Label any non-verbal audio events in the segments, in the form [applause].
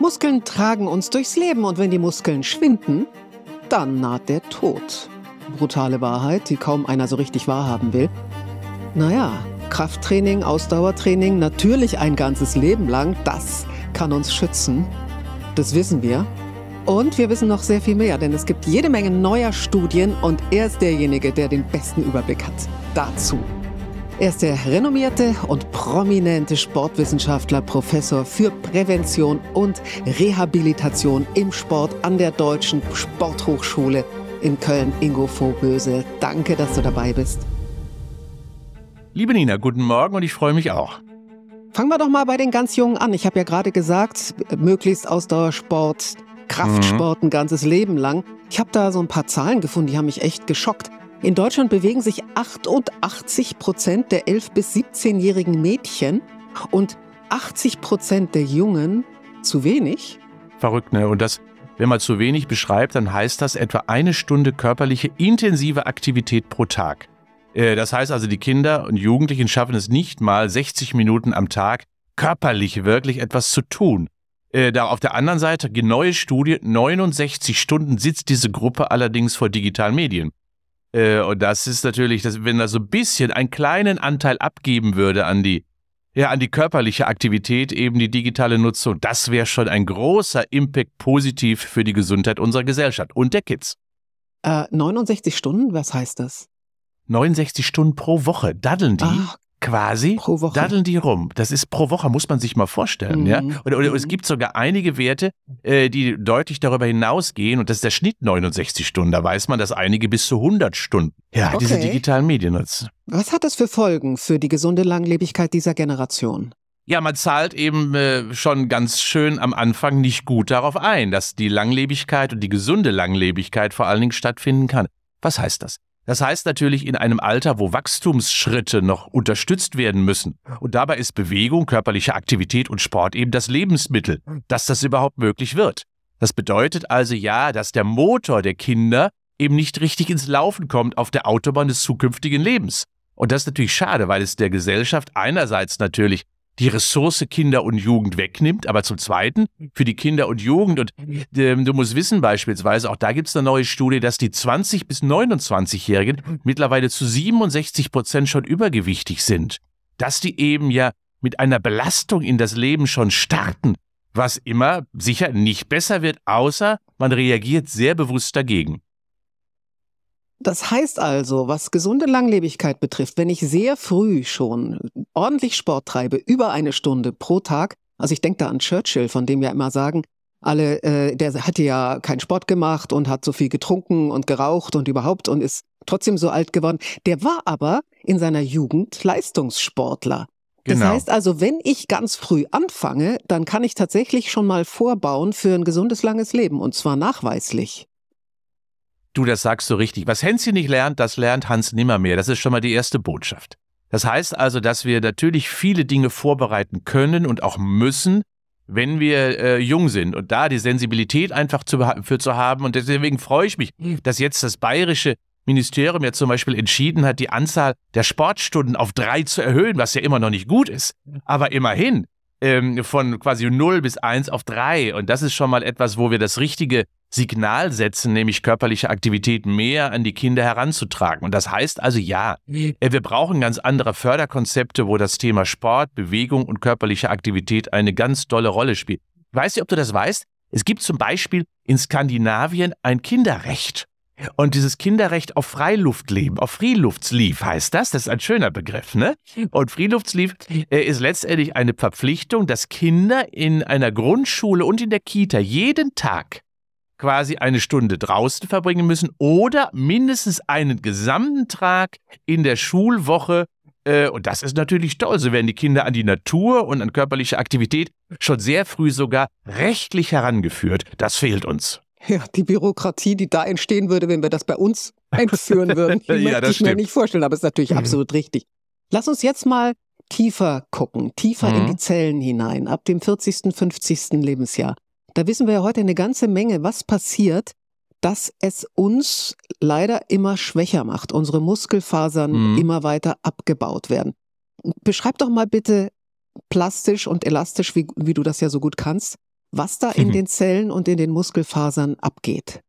Muskeln tragen uns durchs Leben und wenn die Muskeln schwinden, dann naht der Tod. Brutale Wahrheit, die kaum einer so richtig wahrhaben will. Naja, Krafttraining, Ausdauertraining, natürlich ein ganzes Leben lang, das kann uns schützen. Das wissen wir. Und wir wissen noch sehr viel mehr, denn es gibt jede Menge neuer Studien und er ist derjenige, der den besten Überblick hat. Dazu er ist der renommierte und prominente Sportwissenschaftler, Professor für Prävention und Rehabilitation im Sport an der Deutschen Sporthochschule in Köln, Ingo Vogelböse. Danke, dass du dabei bist. Liebe Nina, guten Morgen und ich freue mich auch. Fangen wir doch mal bei den ganz Jungen an. Ich habe ja gerade gesagt, möglichst Ausdauersport, Kraftsport mhm. ein ganzes Leben lang. Ich habe da so ein paar Zahlen gefunden, die haben mich echt geschockt. In Deutschland bewegen sich 88 Prozent der 11- bis 17-jährigen Mädchen und 80 Prozent der Jungen zu wenig. Verrückt, ne? Und das, wenn man zu wenig beschreibt, dann heißt das etwa eine Stunde körperliche intensive Aktivität pro Tag. Äh, das heißt also, die Kinder und Jugendlichen schaffen es nicht mal 60 Minuten am Tag körperlich wirklich etwas zu tun. Äh, da auf der anderen Seite, genaue Studie, 69 Stunden sitzt diese Gruppe allerdings vor digitalen Medien. Äh, und das ist natürlich, dass, wenn er so ein bisschen einen kleinen Anteil abgeben würde an die, ja, an die körperliche Aktivität, eben die digitale Nutzung, das wäre schon ein großer Impact positiv für die Gesundheit unserer Gesellschaft und der Kids. Äh, 69 Stunden, was heißt das? 69 Stunden pro Woche, daddeln die. Ach quasi pro Woche. daddeln die rum. Das ist pro Woche, muss man sich mal vorstellen. Mhm. Ja? Und, und mhm. es gibt sogar einige Werte, äh, die deutlich darüber hinausgehen. Und das ist der Schnitt 69 Stunden. Da weiß man, dass einige bis zu 100 Stunden ja, okay. diese digitalen Medien nutzen. Was hat das für Folgen für die gesunde Langlebigkeit dieser Generation? Ja, man zahlt eben äh, schon ganz schön am Anfang nicht gut darauf ein, dass die Langlebigkeit und die gesunde Langlebigkeit vor allen Dingen stattfinden kann. Was heißt das? Das heißt natürlich in einem Alter, wo Wachstumsschritte noch unterstützt werden müssen. Und dabei ist Bewegung, körperliche Aktivität und Sport eben das Lebensmittel, dass das überhaupt möglich wird. Das bedeutet also ja, dass der Motor der Kinder eben nicht richtig ins Laufen kommt auf der Autobahn des zukünftigen Lebens. Und das ist natürlich schade, weil es der Gesellschaft einerseits natürlich die Ressource Kinder und Jugend wegnimmt, aber zum Zweiten für die Kinder und Jugend. Und äh, du musst wissen beispielsweise, auch da gibt es eine neue Studie, dass die 20 bis 29-Jährigen mittlerweile zu 67 Prozent schon übergewichtig sind. Dass die eben ja mit einer Belastung in das Leben schon starten, was immer sicher nicht besser wird, außer man reagiert sehr bewusst dagegen. Das heißt also, was gesunde Langlebigkeit betrifft, wenn ich sehr früh schon ordentlich Sport treibe, über eine Stunde pro Tag, also ich denke da an Churchill, von dem ja immer sagen, alle, äh, der hatte ja keinen Sport gemacht und hat so viel getrunken und geraucht und überhaupt und ist trotzdem so alt geworden. Der war aber in seiner Jugend Leistungssportler. Genau. Das heißt also, wenn ich ganz früh anfange, dann kann ich tatsächlich schon mal vorbauen für ein gesundes, langes Leben und zwar nachweislich. Du, das sagst du richtig. Was Hänschen nicht lernt, das lernt Hans nimmermehr. Das ist schon mal die erste Botschaft. Das heißt also, dass wir natürlich viele Dinge vorbereiten können und auch müssen, wenn wir äh, jung sind und da die Sensibilität einfach zu, für zu haben. Und deswegen freue ich mich, dass jetzt das bayerische Ministerium ja zum Beispiel entschieden hat, die Anzahl der Sportstunden auf drei zu erhöhen, was ja immer noch nicht gut ist. Aber immerhin ähm, von quasi null bis eins auf drei. Und das ist schon mal etwas, wo wir das richtige Signal setzen, nämlich körperliche Aktivität, mehr an die Kinder heranzutragen. Und das heißt also ja, mhm. äh, wir brauchen ganz andere Förderkonzepte, wo das Thema Sport, Bewegung und körperliche Aktivität eine ganz tolle Rolle spielt. Ich weiß nicht, ob du das weißt. Es gibt zum Beispiel in Skandinavien ein Kinderrecht. Und dieses Kinderrecht auf Freiluftleben, auf Freeluftsleave heißt das, das ist ein schöner Begriff, ne? Und Freeluftsleave äh, ist letztendlich eine Verpflichtung, dass Kinder in einer Grundschule und in der Kita jeden Tag quasi eine Stunde draußen verbringen müssen oder mindestens einen gesamten Tag in der Schulwoche. Äh, und das ist natürlich toll. So werden die Kinder an die Natur und an körperliche Aktivität schon sehr früh sogar rechtlich herangeführt. Das fehlt uns. Ja, die Bürokratie, die da entstehen würde, wenn wir das bei uns [laughs] einführen würden, die ja, möchte ich stimmt. mir nicht vorstellen, aber ist natürlich mhm. absolut richtig. Lass uns jetzt mal tiefer gucken, tiefer mhm. in die Zellen hinein, ab dem 40., 50. Lebensjahr. Da wissen wir ja heute eine ganze Menge, was passiert, dass es uns leider immer schwächer macht, unsere Muskelfasern mhm. immer weiter abgebaut werden. Beschreib doch mal bitte plastisch und elastisch, wie, wie du das ja so gut kannst, was da in mhm. den Zellen und in den Muskelfasern abgeht.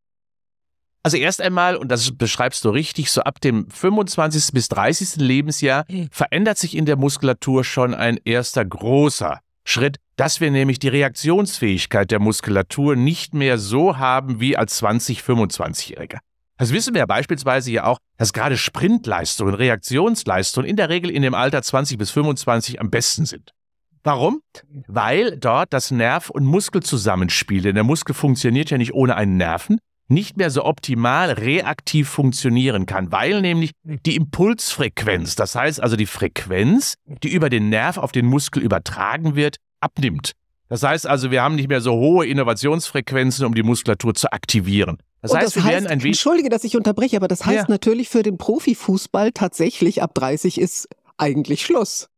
Also erst einmal, und das beschreibst du richtig, so ab dem 25. bis 30. Lebensjahr mhm. verändert sich in der Muskulatur schon ein erster großer Schritt, dass wir nämlich die Reaktionsfähigkeit der Muskulatur nicht mehr so haben wie als 20-, 25-Jähriger. Das wissen wir ja beispielsweise ja auch, dass gerade Sprintleistungen, Reaktionsleistungen in der Regel in dem Alter 20 bis 25 am besten sind. Warum? Weil dort das Nerv- und Muskelzusammenspiel, denn der Muskel funktioniert ja nicht ohne einen Nerven, nicht mehr so optimal reaktiv funktionieren kann, weil nämlich die Impulsfrequenz, das heißt also die Frequenz, die über den Nerv auf den Muskel übertragen wird, abnimmt. Das heißt also, wir haben nicht mehr so hohe Innovationsfrequenzen, um die Muskulatur zu aktivieren. Das heißt, das heißt, Entschuldige, dass ich unterbreche, aber das heißt ja. natürlich für den Profifußball tatsächlich ab 30 ist eigentlich Schluss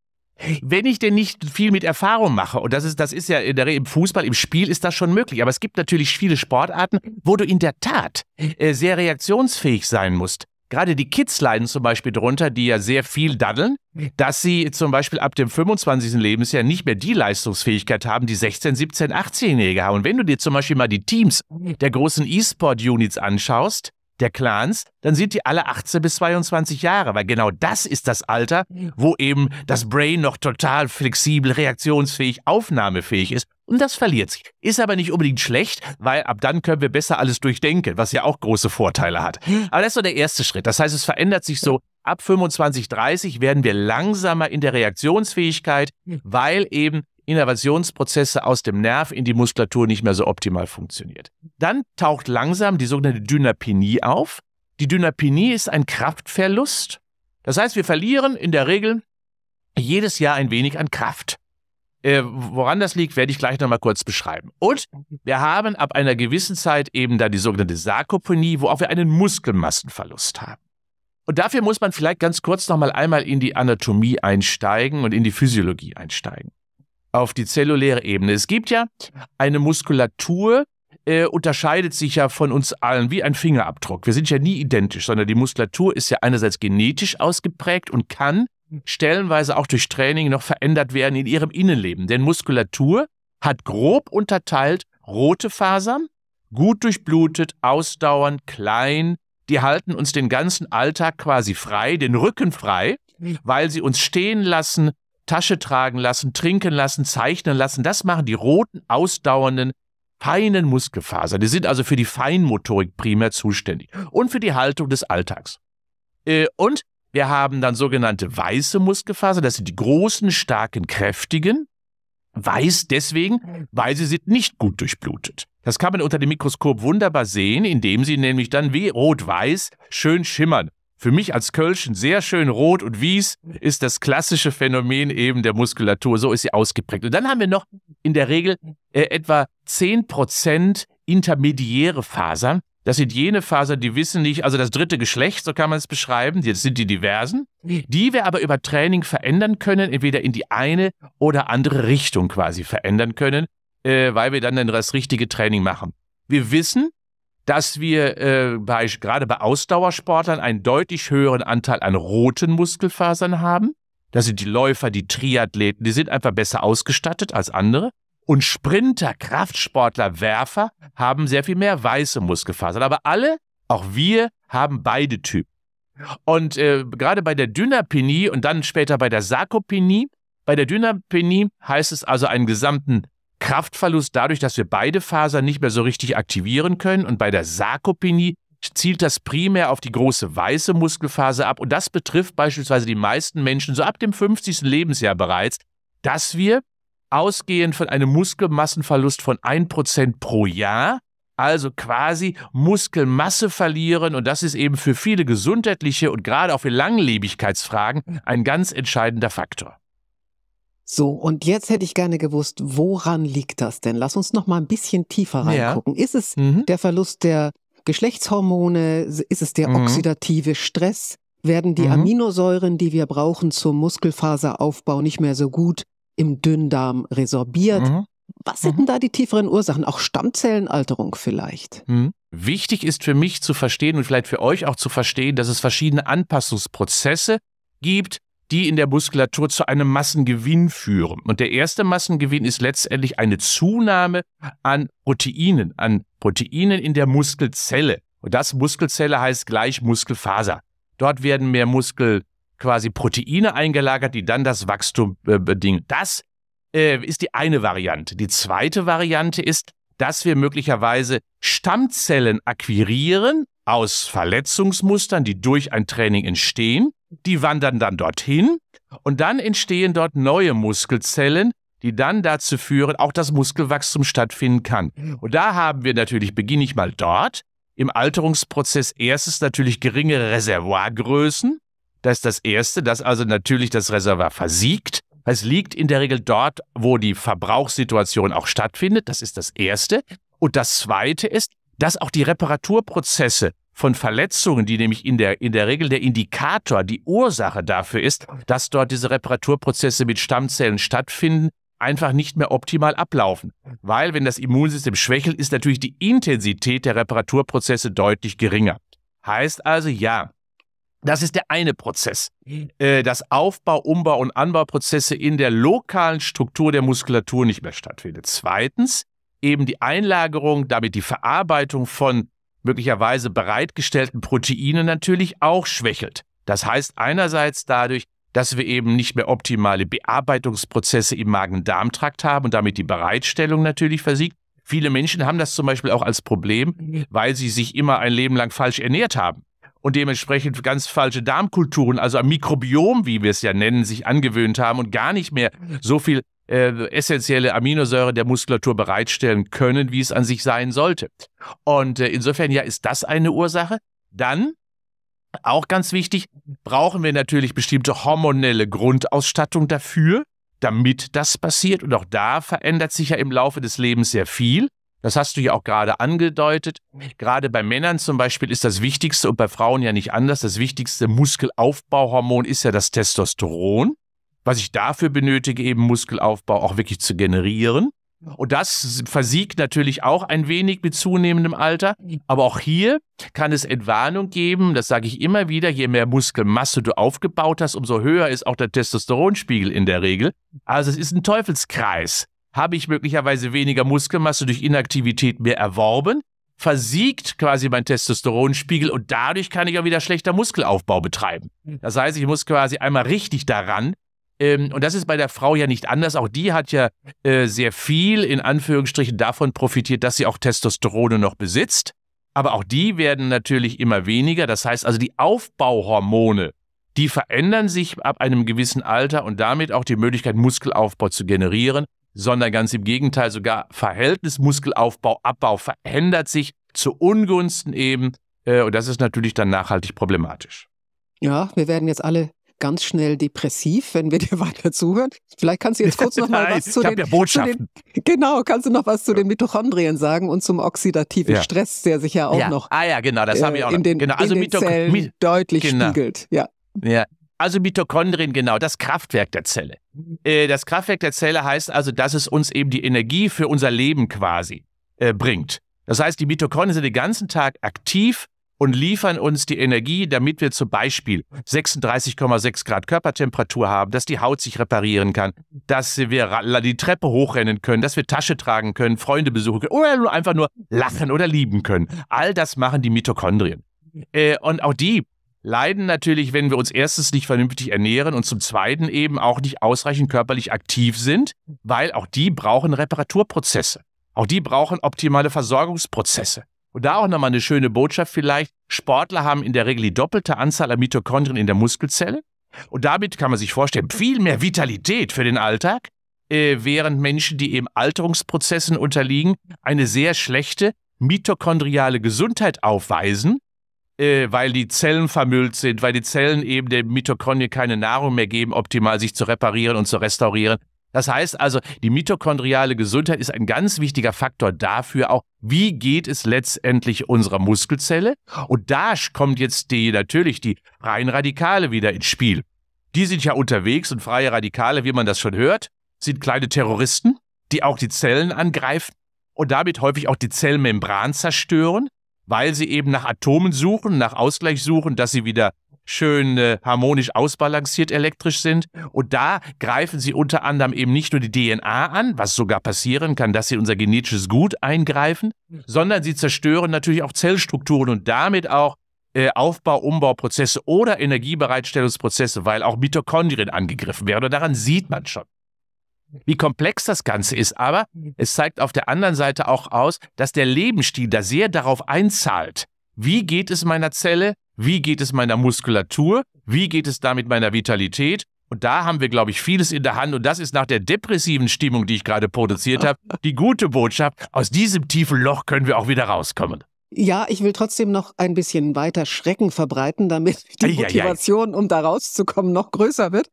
wenn ich denn nicht viel mit Erfahrung mache, und das ist, das ist ja im Fußball, im Spiel ist das schon möglich, aber es gibt natürlich viele Sportarten, wo du in der Tat äh, sehr reaktionsfähig sein musst. Gerade die Kids leiden zum Beispiel darunter, die ja sehr viel daddeln, dass sie zum Beispiel ab dem 25. Lebensjahr nicht mehr die Leistungsfähigkeit haben, die 16, 17, 18-Jährige haben. Und wenn du dir zum Beispiel mal die Teams der großen E-Sport-Units anschaust, der Clans, dann sind die alle 18 bis 22 Jahre, weil genau das ist das Alter, wo eben das Brain noch total flexibel, reaktionsfähig, aufnahmefähig ist. Und das verliert sich. Ist aber nicht unbedingt schlecht, weil ab dann können wir besser alles durchdenken, was ja auch große Vorteile hat. Aber das ist so der erste Schritt. Das heißt, es verändert sich so. Ab 25, 30 werden wir langsamer in der Reaktionsfähigkeit, weil eben Innervationsprozesse aus dem Nerv in die Muskulatur nicht mehr so optimal funktioniert. Dann taucht langsam die sogenannte Dynapenie auf. Die Dynapenie ist ein Kraftverlust. Das heißt, wir verlieren in der Regel jedes Jahr ein wenig an Kraft. Äh, woran das liegt, werde ich gleich nochmal kurz beschreiben. Und wir haben ab einer gewissen Zeit eben da die sogenannte Sarkopenie, wo auch wir einen Muskelmassenverlust haben. Und dafür muss man vielleicht ganz kurz nochmal einmal in die Anatomie einsteigen und in die Physiologie einsteigen auf die zelluläre Ebene. Es gibt ja eine Muskulatur, äh, unterscheidet sich ja von uns allen wie ein Fingerabdruck. Wir sind ja nie identisch, sondern die Muskulatur ist ja einerseits genetisch ausgeprägt und kann stellenweise auch durch Training noch verändert werden in ihrem Innenleben. Denn Muskulatur hat grob unterteilt rote Fasern, gut durchblutet, ausdauernd, klein. Die halten uns den ganzen Alltag quasi frei, den Rücken frei, hm. weil sie uns stehen lassen, Tasche tragen lassen, trinken lassen, zeichnen lassen. Das machen die roten, ausdauernden, feinen Muskelfasern. Die sind also für die Feinmotorik primär zuständig und für die Haltung des Alltags. Äh, und wir haben dann sogenannte weiße Muskelfasern. Das sind die großen, starken, kräftigen. Weiß deswegen, weil sie sind nicht gut durchblutet. Das kann man unter dem Mikroskop wunderbar sehen, indem sie nämlich dann wie rot-weiß schön schimmern für mich als Kölschen sehr schön rot und wies ist das klassische Phänomen eben der Muskulatur. So ist sie ausgeprägt. Und dann haben wir noch in der Regel äh, etwa 10% intermediäre Fasern. Das sind jene Fasern, die wissen nicht, also das dritte Geschlecht, so kann man es beschreiben, jetzt sind die diversen, die wir aber über Training verändern können, entweder in die eine oder andere Richtung quasi verändern können, äh, weil wir dann, dann das richtige Training machen. Wir wissen, dass wir äh, bei, gerade bei Ausdauersportlern einen deutlich höheren Anteil an roten Muskelfasern haben. Das sind die Läufer, die Triathleten, die sind einfach besser ausgestattet als andere. Und Sprinter, Kraftsportler, Werfer haben sehr viel mehr weiße Muskelfasern. Aber alle, auch wir, haben beide Typen. Und äh, gerade bei der Dynapenie und dann später bei der Sarkopenie, bei der Dynapenie heißt es also einen gesamten Kraftverlust dadurch, dass wir beide Fasern nicht mehr so richtig aktivieren können. Und bei der Sarkopenie zielt das primär auf die große weiße Muskelfaser ab. Und das betrifft beispielsweise die meisten Menschen so ab dem 50. Lebensjahr bereits, dass wir ausgehend von einem Muskelmassenverlust von 1% pro Jahr, also quasi Muskelmasse verlieren. Und das ist eben für viele gesundheitliche und gerade auch für Langlebigkeitsfragen ein ganz entscheidender Faktor. So, und jetzt hätte ich gerne gewusst, woran liegt das denn? Lass uns noch mal ein bisschen tiefer reingucken. Ja. Ist es mhm. der Verlust der Geschlechtshormone? Ist es der mhm. oxidative Stress? Werden die mhm. Aminosäuren, die wir brauchen zum Muskelfaseraufbau, nicht mehr so gut im Dünndarm resorbiert? Mhm. Was sind mhm. denn da die tieferen Ursachen? Auch Stammzellenalterung vielleicht? Mhm. Wichtig ist für mich zu verstehen und vielleicht für euch auch zu verstehen, dass es verschiedene Anpassungsprozesse gibt, die in der Muskulatur zu einem Massengewinn führen. Und der erste Massengewinn ist letztendlich eine Zunahme an Proteinen, an Proteinen in der Muskelzelle. Und das Muskelzelle heißt gleich Muskelfaser. Dort werden mehr Muskel quasi Proteine eingelagert, die dann das Wachstum äh, bedingen. Das äh, ist die eine Variante. Die zweite Variante ist, dass wir möglicherweise Stammzellen akquirieren aus Verletzungsmustern, die durch ein Training entstehen die wandern dann dorthin und dann entstehen dort neue Muskelzellen, die dann dazu führen, auch das Muskelwachstum stattfinden kann. Und da haben wir natürlich, beginne ich mal dort, im Alterungsprozess erstens natürlich geringere Reservoirgrößen. Das ist das Erste, dass also natürlich das Reservoir versiegt. Es liegt in der Regel dort, wo die Verbrauchssituation auch stattfindet. Das ist das Erste. Und das Zweite ist, dass auch die Reparaturprozesse von Verletzungen, die nämlich in der, in der Regel der Indikator, die Ursache dafür ist, dass dort diese Reparaturprozesse mit Stammzellen stattfinden, einfach nicht mehr optimal ablaufen. Weil, wenn das Immunsystem schwächelt, ist natürlich die Intensität der Reparaturprozesse deutlich geringer. Heißt also, ja, das ist der eine Prozess. Äh, dass Aufbau, Umbau und Anbauprozesse in der lokalen Struktur der Muskulatur nicht mehr stattfinden. Zweitens, eben die Einlagerung, damit die Verarbeitung von möglicherweise bereitgestellten Proteine natürlich auch schwächelt. Das heißt einerseits dadurch, dass wir eben nicht mehr optimale Bearbeitungsprozesse im Magen-Darm-Trakt haben und damit die Bereitstellung natürlich versiegt. Viele Menschen haben das zum Beispiel auch als Problem, mhm. weil sie sich immer ein Leben lang falsch ernährt haben und dementsprechend ganz falsche Darmkulturen, also am Mikrobiom, wie wir es ja nennen, sich angewöhnt haben und gar nicht mehr mhm. so viel ähm, essentielle Aminosäure der Muskulatur bereitstellen können, wie es an sich sein sollte. Und äh, insofern ja, ist das eine Ursache. Dann auch ganz wichtig, brauchen wir natürlich bestimmte hormonelle Grundausstattung dafür, damit das passiert. Und auch da verändert sich ja im Laufe des Lebens sehr viel. Das hast du ja auch gerade angedeutet. Gerade bei Männern zum Beispiel ist das Wichtigste und bei Frauen ja nicht anders. Das wichtigste Muskelaufbauhormon ist ja das Testosteron was ich dafür benötige, eben Muskelaufbau auch wirklich zu generieren. Und das versiegt natürlich auch ein wenig mit zunehmendem Alter. Aber auch hier kann es Entwarnung geben, das sage ich immer wieder, je mehr Muskelmasse du aufgebaut hast, umso höher ist auch der Testosteronspiegel in der Regel. Also es ist ein Teufelskreis. Habe ich möglicherweise weniger Muskelmasse durch Inaktivität mehr erworben, versiegt quasi mein Testosteronspiegel und dadurch kann ich auch wieder schlechter Muskelaufbau betreiben. Das heißt, ich muss quasi einmal richtig daran, ähm, und das ist bei der Frau ja nicht anders. Auch die hat ja äh, sehr viel in Anführungsstrichen davon profitiert, dass sie auch Testosterone noch besitzt. Aber auch die werden natürlich immer weniger. Das heißt also, die Aufbauhormone, die verändern sich ab einem gewissen Alter und damit auch die Möglichkeit, Muskelaufbau zu generieren, sondern ganz im Gegenteil, sogar Verhältnis Muskelaufbau, Abbau verändert sich zu Ungunsten eben. Äh, und das ist natürlich dann nachhaltig problematisch. Ja, wir werden jetzt alle ganz schnell depressiv, wenn wir [laughs] dir weiter zuhören. Vielleicht kannst du jetzt kurz noch mal [laughs] was zu den, ja zu den, Genau, kannst du noch was zu den Mitochondrien sagen und zum oxidativen ja. Stress, der sich ja auch ja. noch Ah ja, genau, das äh, habe ich auch äh, in den, genau. also in den Zellen Mi deutlich genau. spiegelt. Ja. ja. Also Mitochondrien, genau, das Kraftwerk der Zelle. Äh, das Kraftwerk der Zelle heißt also, dass es uns eben die Energie für unser Leben quasi äh, bringt. Das heißt, die Mitochondrien sind den ganzen Tag aktiv und liefern uns die Energie, damit wir zum Beispiel 36,6 Grad Körpertemperatur haben, dass die Haut sich reparieren kann, dass wir die Treppe hochrennen können, dass wir Tasche tragen können, Freunde besuchen können oder einfach nur lachen oder lieben können. All das machen die Mitochondrien. Äh, und auch die leiden natürlich, wenn wir uns erstens nicht vernünftig ernähren und zum Zweiten eben auch nicht ausreichend körperlich aktiv sind, weil auch die brauchen Reparaturprozesse. Auch die brauchen optimale Versorgungsprozesse. Und da auch nochmal eine schöne Botschaft vielleicht. Sportler haben in der Regel die doppelte Anzahl an Mitochondrien in der Muskelzelle. Und damit kann man sich vorstellen, viel mehr Vitalität für den Alltag, äh, während Menschen, die eben Alterungsprozessen unterliegen, eine sehr schlechte mitochondriale Gesundheit aufweisen, äh, weil die Zellen vermüllt sind, weil die Zellen eben der Mitochondrien keine Nahrung mehr geben, optimal sich zu reparieren und zu restaurieren. Das heißt also, die mitochondriale Gesundheit ist ein ganz wichtiger Faktor dafür auch, wie geht es letztendlich unserer Muskelzelle? Und da kommt jetzt die, natürlich die freien Radikale wieder ins Spiel. Die sind ja unterwegs und freie Radikale, wie man das schon hört, sind kleine Terroristen, die auch die Zellen angreifen und damit häufig auch die Zellmembran zerstören, weil sie eben nach Atomen suchen, nach Ausgleich suchen, dass sie wieder schön äh, harmonisch ausbalanciert elektrisch sind. Und da greifen sie unter anderem eben nicht nur die DNA an, was sogar passieren kann, dass sie unser genetisches Gut eingreifen, sondern sie zerstören natürlich auch Zellstrukturen und damit auch äh, Aufbau-, Umbauprozesse oder Energiebereitstellungsprozesse, weil auch Mitochondrien angegriffen werden. Und daran sieht man schon wie komplex das Ganze ist, aber es zeigt auf der anderen Seite auch aus, dass der Lebensstil da sehr darauf einzahlt. Wie geht es meiner Zelle? Wie geht es meiner Muskulatur? Wie geht es damit meiner Vitalität? Und da haben wir, glaube ich, vieles in der Hand. Und das ist nach der depressiven Stimmung, die ich gerade produziert habe, [laughs] die gute Botschaft. Aus diesem tiefen Loch können wir auch wieder rauskommen. Ja, ich will trotzdem noch ein bisschen weiter Schrecken verbreiten, damit [laughs] die Motivation, um da rauszukommen, noch größer wird.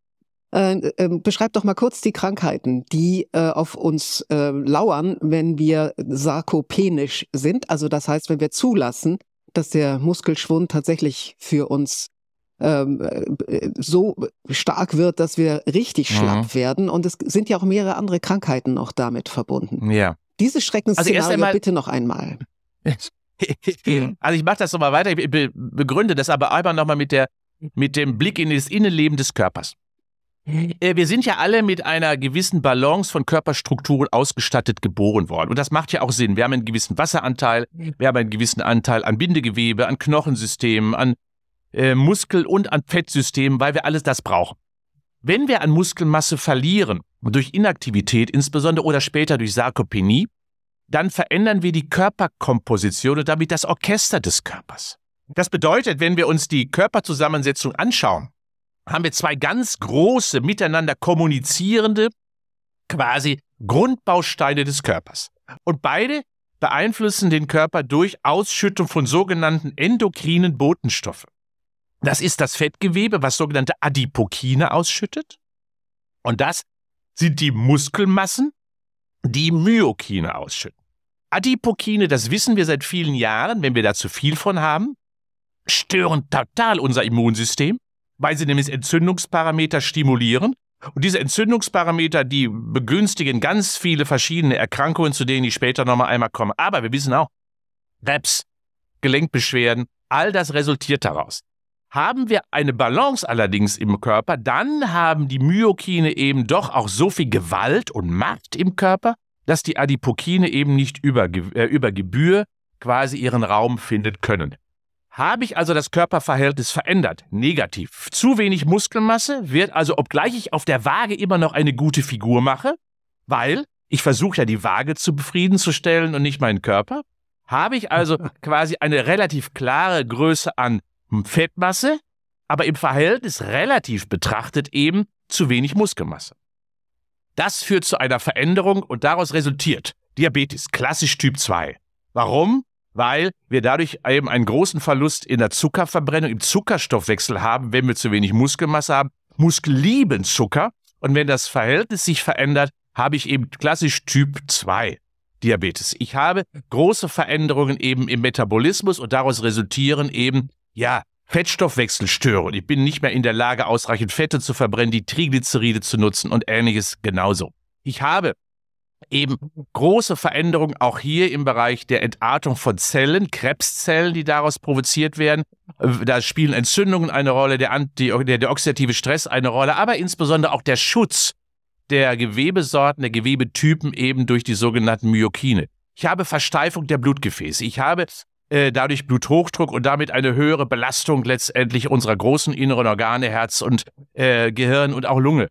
Äh, äh, beschreib doch mal kurz die Krankheiten, die äh, auf uns äh, lauern, wenn wir sarkopenisch sind. Also das heißt, wenn wir zulassen, dass der Muskelschwund tatsächlich für uns ähm, äh, so stark wird, dass wir richtig mhm. schlapp werden. Und es sind ja auch mehrere andere Krankheiten noch damit verbunden. Ja. Dieses also Schreckensszenario also einmal, bitte noch einmal. [laughs] also ich mache das nochmal weiter, ich begründe das aber einmal nochmal mit, mit dem Blick in das Innenleben des Körpers. Äh, wir sind ja alle mit einer gewissen Balance von Körperstrukturen ausgestattet geboren worden. Und das macht ja auch Sinn. Wir haben einen gewissen Wasseranteil, wir haben einen gewissen Anteil an Bindegewebe, an Knochensystemen, an äh, Muskel- und an Fettsystemen, weil wir alles das brauchen. Wenn wir an Muskelmasse verlieren, durch Inaktivität insbesondere oder später durch Sarkopenie, dann verändern wir die Körperkomposition und damit das Orchester des Körpers. Das bedeutet, wenn wir uns die Körperzusammensetzung anschauen, haben wir zwei ganz große, miteinander kommunizierende, quasi Grundbausteine des Körpers. Und beide beeinflussen den Körper durch Ausschüttung von sogenannten endokrinen Botenstoffen. Das ist das Fettgewebe, was sogenannte Adipokine ausschüttet. Und das sind die Muskelmassen, die Myokine ausschütten. Adipokine, das wissen wir seit vielen Jahren, wenn wir da zu viel von haben, stören total unser Immunsystem weil sie nämlich Entzündungsparameter stimulieren. Und diese Entzündungsparameter, die begünstigen ganz viele verschiedene Erkrankungen, zu denen ich später nochmal einmal komme. Aber wir wissen auch, Krebs, Gelenkbeschwerden, all das resultiert daraus. Haben wir eine Balance allerdings im Körper, dann haben die Myokine eben doch auch so viel Gewalt und Macht im Körper, dass die Adipokine eben nicht über, äh, über Gebühr quasi ihren Raum finden können habe ich also das Körperverhältnis verändert, negativ. Zu wenig Muskelmasse wird also, obgleich ich auf der Waage immer noch eine gute Figur mache, weil ich versuche ja die Waage zu befriedenzustellen und nicht meinen Körper, habe ich also [laughs] quasi eine relativ klare Größe an Fettmasse, aber im Verhältnis relativ betrachtet eben zu wenig Muskelmasse. Das führt zu einer Veränderung und daraus resultiert Diabetes, klassisch Typ 2. Warum? weil wir dadurch eben einen großen Verlust in der Zuckerverbrennung, im Zuckerstoffwechsel haben, wenn wir zu wenig Muskelmasse haben. Muskel lieben Zucker und wenn das Verhältnis sich verändert, habe ich eben klassisch Typ 2 Diabetes. Ich habe große Veränderungen eben im Metabolismus und daraus resultieren eben, ja, Fettstoffwechselstörungen. Ich bin nicht mehr in der Lage, ausreichend Fette zu verbrennen, die Triglyceride zu nutzen und ähnliches genauso. Ich habe eben große Veränderungen auch hier im Bereich der Entartung von Zellen, Krebszellen, die daraus provoziert werden. Äh, da spielen Entzündungen eine Rolle, der, Anti der, der oxidative Stress eine Rolle, aber insbesondere auch der Schutz der Gewebesorten, der Gewebetypen eben durch die sogenannten Myokine. Ich habe Versteifung der Blutgefäße. Ich habe äh, dadurch Bluthochdruck und damit eine höhere Belastung letztendlich unserer großen inneren Organe, Herz und äh, Gehirn und auch Lunge.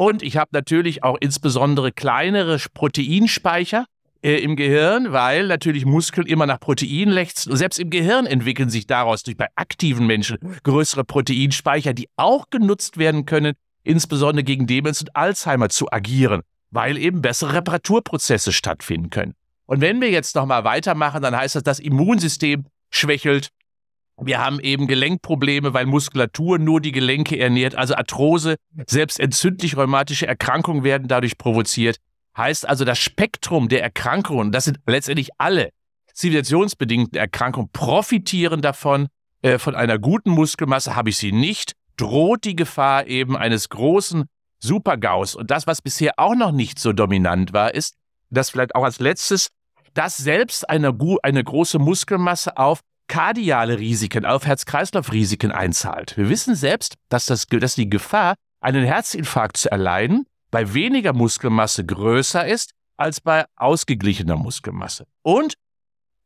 Und ich habe natürlich auch insbesondere kleinere Proteinspeicher äh, im Gehirn, weil natürlich Muskeln immer nach Protein lechzen. Selbst im Gehirn entwickeln sich daraus durch bei aktiven Menschen größere Proteinspeicher, die auch genutzt werden können, insbesondere gegen Demenz und Alzheimer zu agieren, weil eben bessere Reparaturprozesse stattfinden können. Und wenn wir jetzt nochmal weitermachen, dann heißt das, das Immunsystem schwächelt, wir haben eben Gelenkprobleme, weil Muskulatur nur die Gelenke ernährt. Also Arthrose, selbst entzündlich-rheumatische Erkrankungen werden dadurch provoziert. Heißt also, das Spektrum der Erkrankungen, das sind letztendlich alle zivilisationsbedingten Erkrankungen, profitieren davon. Äh, von einer guten Muskelmasse habe ich sie nicht. Droht die Gefahr eben eines großen Supergaus. Und das, was bisher auch noch nicht so dominant war, ist, dass vielleicht auch als letztes, dass selbst eine, eine große Muskelmasse auf kardiale Risiken, auf Herz-Kreislauf-Risiken einzahlt. Wir wissen selbst, dass, das, dass die Gefahr, einen Herzinfarkt zu erleiden, bei weniger Muskelmasse größer ist als bei ausgeglichener Muskelmasse. Und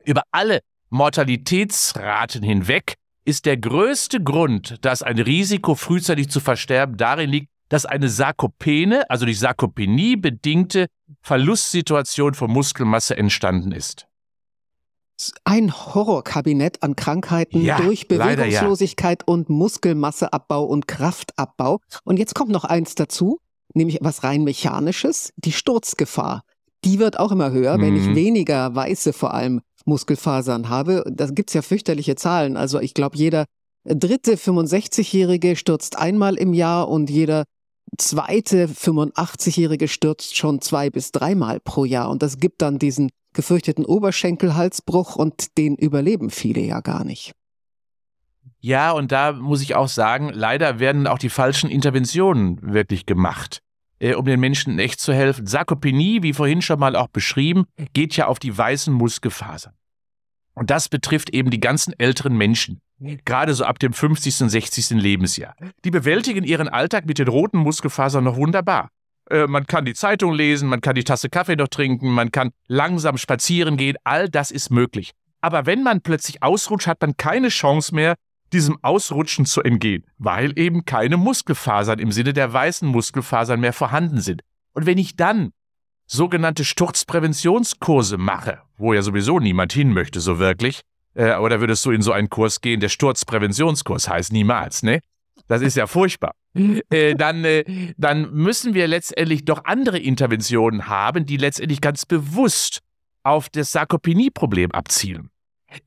über alle Mortalitätsraten hinweg ist der größte Grund, dass ein Risiko frühzeitig zu versterben darin liegt, dass eine Sarkopene, also die Sarkopenie bedingte Verlustsituation von Muskelmasse entstanden ist ein Horrorkabinett an Krankheiten ja, durch Bewegungslosigkeit ja. und Muskelmasseabbau und Kraftabbau. Und jetzt kommt noch eins dazu, nämlich was rein mechanisches, die Sturzgefahr. Die wird auch immer höher, mhm. wenn ich mhm. weniger weiße vor allem Muskelfasern habe. Da gibt's ja fürchterliche Zahlen. Also ich glaube, jeder dritte 65-Jährige stürzt einmal im Jahr und jeder zweite 85-Jährige stürzt schon zwei bis dreimal pro Jahr. Und das gibt dann diesen gefürchteten Oberschenkelhalsbruch und den überleben viele ja gar nicht. Ja, und da muss ich auch sagen, leider werden auch die falschen Interventionen wirklich gemacht, äh, um den Menschen echt zu helfen. Sarkopenie, wie vorhin schon mal auch beschrieben, geht ja auf die weißen Muskelfasern. Und das betrifft eben die ganzen älteren Menschen, gerade so ab dem 50. und 60. Lebensjahr. Die bewältigen ihren Alltag mit den roten Muskelfasern noch wunderbar. Äh, man kann die Zeitung lesen, man kann die Tasse Kaffee noch trinken, man kann langsam spazieren gehen, all das ist möglich. Aber wenn man plötzlich ausrutscht, hat man keine Chance mehr, diesem Ausrutschen zu entgehen, weil eben keine Muskelfasern im Sinne der weißen Muskelfasern mehr vorhanden sind. Und wenn ich dann sogenannte Sturzpräventionskurse mache, wo ja sowieso niemand hin möchte, so wirklich, äh, oder würdest du in so einen Kurs gehen, der Sturzpräventionskurs heißt niemals, ne? Das ist ja furchtbar. Äh, dann, äh, dann müssen wir letztendlich doch andere Interventionen haben, die letztendlich ganz bewusst auf das Sarkopenie-Problem abzielen.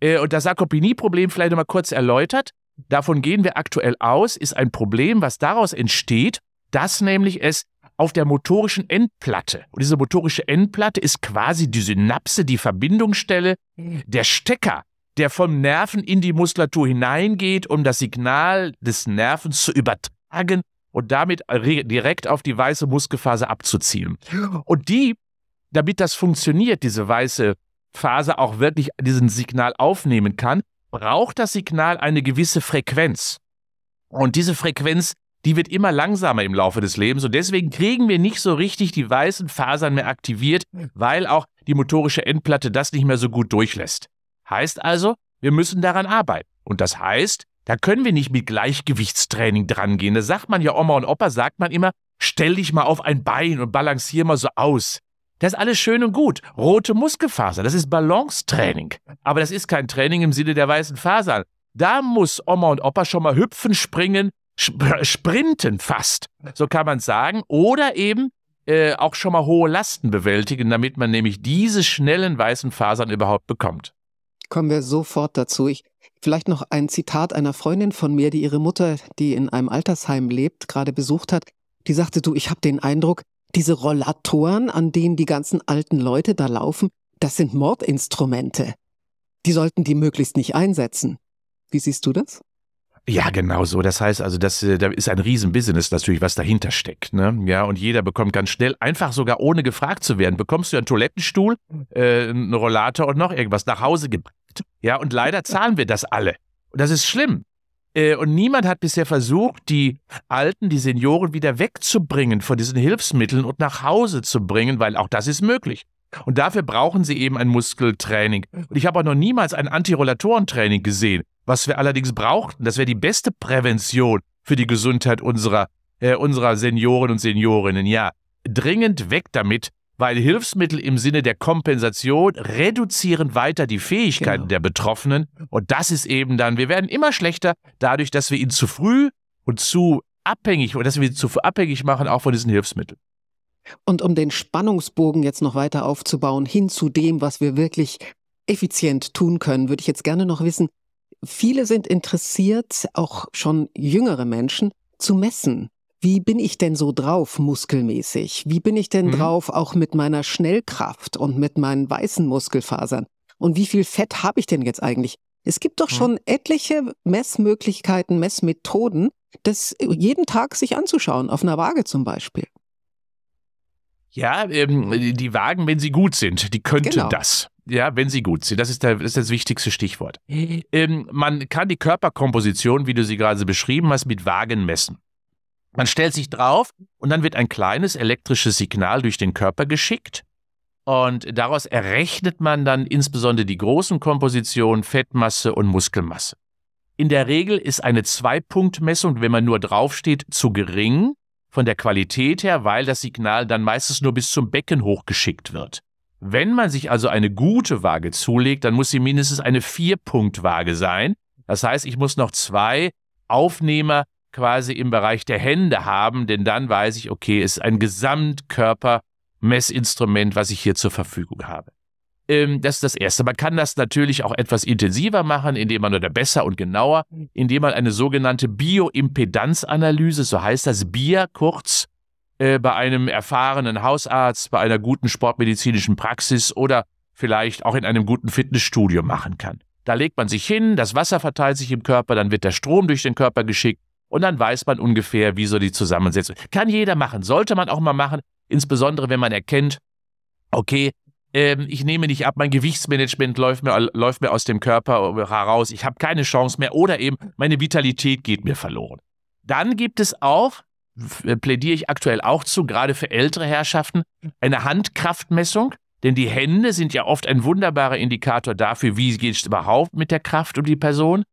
Äh, und das Sarkopenie-Problem vielleicht nochmal kurz erläutert. Davon gehen wir aktuell aus, ist ein Problem, was daraus entsteht, dass nämlich es auf der motorischen Endplatte. Und diese motorische Endplatte ist quasi die Synapse, die Verbindungsstelle, der Stecker, der vom Nerven in die Muskulatur hineingeht, um das Signal des Nervens zu übertragen schlagen und damit direkt auf die weiße Muskelfaser abzuziehen. Und die, damit das funktioniert, diese weiße Faser auch wirklich diesen Signal aufnehmen kann, braucht das Signal eine gewisse Frequenz. Und diese Frequenz, die wird immer langsamer im Laufe des Lebens und deswegen kriegen wir nicht so richtig die weißen Fasern mehr aktiviert, weil auch die motorische Endplatte das nicht mehr so gut durchlässt. Heißt also, wir müssen daran arbeiten. Und das heißt, da können wir nicht mit Gleichgewichtstraining drangehen. Da sagt man ja Oma und Opa, sagt man immer, stell dich mal auf ein Bein und balancier mal so aus. Das ist alles schön und gut. Rote Muskelfaser, das ist Balancetraining. Aber das ist kein Training im Sinne der weißen Fasern. Da muss Oma und Opa schon mal hüpfen, springen, sp äh, sprinten fast. So kann man sagen. Oder eben äh, auch schon mal hohe Lasten bewältigen, damit man nämlich diese schnellen weißen Fasern überhaupt bekommt. Kommen wir sofort dazu. Ich Vielleicht noch ein Zitat einer Freundin von mir, die ihre Mutter, die in einem Altersheim lebt, gerade besucht hat. Die sagte, du, ich habe den Eindruck, diese Rollatoren, an denen die ganzen alten Leute da laufen, das sind Mordinstrumente. Die sollten die möglichst nicht einsetzen. Wie siehst du das? Ja, genau so. Das heißt also, das, äh, da ist ein Riesenbusiness natürlich, was dahinter steckt. Ne? Ja, und jeder bekommt ganz schnell, einfach sogar ohne gefragt zu werden, bekommst du einen Toilettenstuhl, äh, einen Rollator und noch irgendwas nach Hause gebracht. Ja, und leider zahlen wir das alle. Und das ist schlimm. Äh, und niemand hat bisher versucht, die Alten, die Senioren wieder wegzubringen von diesen Hilfsmitteln und nach Hause zu bringen, weil auch das ist möglich. Und dafür brauchen sie eben ein Muskeltraining. Und ich habe auch noch niemals ein Antirolatorentraining gesehen. Was wir allerdings brauchten, das wäre die beste Prävention für die Gesundheit unserer, äh, unserer Senioren und Seniorinnen. Ja, dringend weg damit weil Hilfsmittel im Sinne der Kompensation reduzieren weiter die Fähigkeiten genau. der Betroffenen. Und das ist eben dann, wir werden immer schlechter dadurch, dass wir ihn zu früh und zu abhängig, oder dass wir ihn zu abhängig machen, auch von diesen Hilfsmitteln. Und um den Spannungsbogen jetzt noch weiter aufzubauen, hin zu dem, was wir wirklich effizient tun können, würde ich jetzt gerne noch wissen, viele sind interessiert, auch schon jüngere Menschen, zu messen wie bin ich denn so drauf muskelmäßig? Wie bin ich denn mhm. drauf auch mit meiner Schnellkraft und mit meinen weißen Muskelfasern? Und wie viel Fett habe ich denn jetzt eigentlich? Es gibt doch schon etliche Messmöglichkeiten, Messmethoden, das jeden Tag sich anzuschauen, auf einer Waage zum Beispiel. Ja, ähm, die Wagen, wenn sie gut sind, die könnten genau. das. Ja, wenn sie gut sind. Das ist, der, das, ist das wichtigste Stichwort. Ähm, man kann die Körperkomposition, wie du sie gerade beschrieben hast, mit Wagen messen. Man stellt sich drauf und dann wird ein kleines elektrisches Signal durch den Körper geschickt. Und daraus errechnet man dann insbesondere die großen Kompositionen Fettmasse und Muskelmasse. In der Regel ist eine Zwei-Punkt-Messung, wenn man nur draufsteht, zu gering von der Qualität her, weil das Signal dann meistens nur bis zum Becken hochgeschickt wird. Wenn man sich also eine gute Waage zulegt, dann muss sie mindestens eine Vier-Punkt-Waage sein. Das heißt, ich muss noch zwei Aufnehmer quasi im Bereich der Hände haben, denn dann weiß ich, okay, es ist ein Gesamtkörpermessinstrument, was ich hier zur Verfügung habe. Ähm, das ist das Erste. Man kann das natürlich auch etwas intensiver machen, indem man oder besser und genauer, indem man eine sogenannte Bioimpedanzanalyse, so heißt das BIA kurz, äh, bei einem erfahrenen Hausarzt, bei einer guten sportmedizinischen Praxis oder vielleicht auch in einem guten Fitnessstudio machen kann. Da legt man sich hin, das Wasser verteilt sich im Körper, dann wird der Strom durch den Körper geschickt und dann weiß man ungefähr, wie so die Zusammensetzung. Kann jeder machen, sollte man auch mal machen, insbesondere wenn man erkennt, okay, ähm, ich nehme nicht ab, mein Gewichtsmanagement läuft mir, läuft mir aus dem Körper heraus, ich habe keine Chance mehr oder eben meine Vitalität geht mir verloren. Dann gibt es auch, äh, plädiere ich aktuell auch zu, gerade für ältere Herrschaften, eine Handkraftmessung. Denn die Hände sind ja oft ein wunderbarer Indikator dafür, wie geht es überhaupt mit der Kraft um die Person.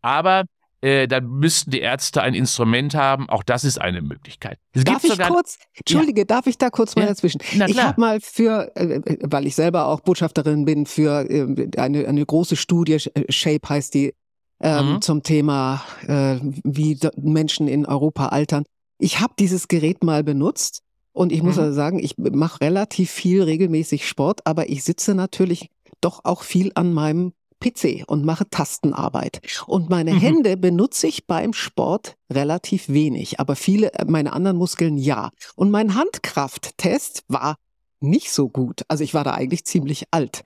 Aber äh, dann müssten die Ärzte ein Instrument haben. Auch das ist eine Möglichkeit. Das darf ich kurz, Entschuldige, ja. darf ich da kurz mal ja. dazwischen? Ich habe mal für, äh, äh, weil ich selber auch Botschafterin bin, für ähm, eine, eine große Studie, Shape heißt die, ähm, mhm. zum Thema, wie Menschen in Europa altern. Ich habe dieses Gerät mal benutzt und ich muss mhm. also sagen, ich mache relativ viel regelmäßig Sport, aber ich sitze natürlich doch auch viel an meinem PC und mache Tastenarbeit. Und meine mhm. Hände benutze ich beim Sport relativ wenig, aber viele, äh, meine anderen Muskeln ja. Und mein Handkrafttest war nicht so gut. Also ich war da eigentlich ziemlich alt.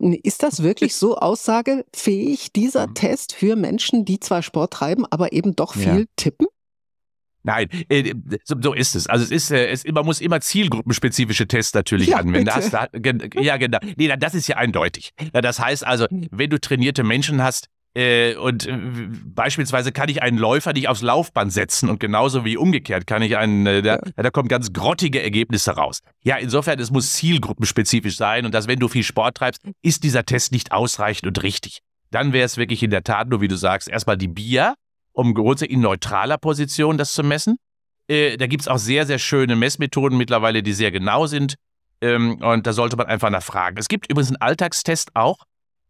Ist das wirklich so aussagefähig, dieser mhm. Test für Menschen, die zwar Sport treiben, aber eben doch viel ja. tippen? Nein, äh, so, so ist es. Also es ist, äh, es, man muss immer zielgruppenspezifische Tests natürlich ja, anwenden. Das, da, ja, genau. Nee, das ist ja eindeutig. Das heißt also, wenn du trainierte Menschen hast, äh, und beispielsweise kann ich einen Läufer nicht aufs Laufband setzen und genauso wie umgekehrt kann ich einen, da, da kommen ganz grottige Ergebnisse raus. Ja, insofern, es muss zielgruppenspezifisch sein und dass, wenn du viel Sport treibst, ist dieser Test nicht ausreichend und richtig. Dann wäre es wirklich in der Tat nur, wie du sagst, erstmal die Bier um grundsätzlich in neutraler Position das zu messen. Äh, da gibt es auch sehr, sehr schöne Messmethoden mittlerweile, die sehr genau sind. Ähm, und da sollte man einfach nachfragen. Es gibt übrigens einen Alltagstest auch,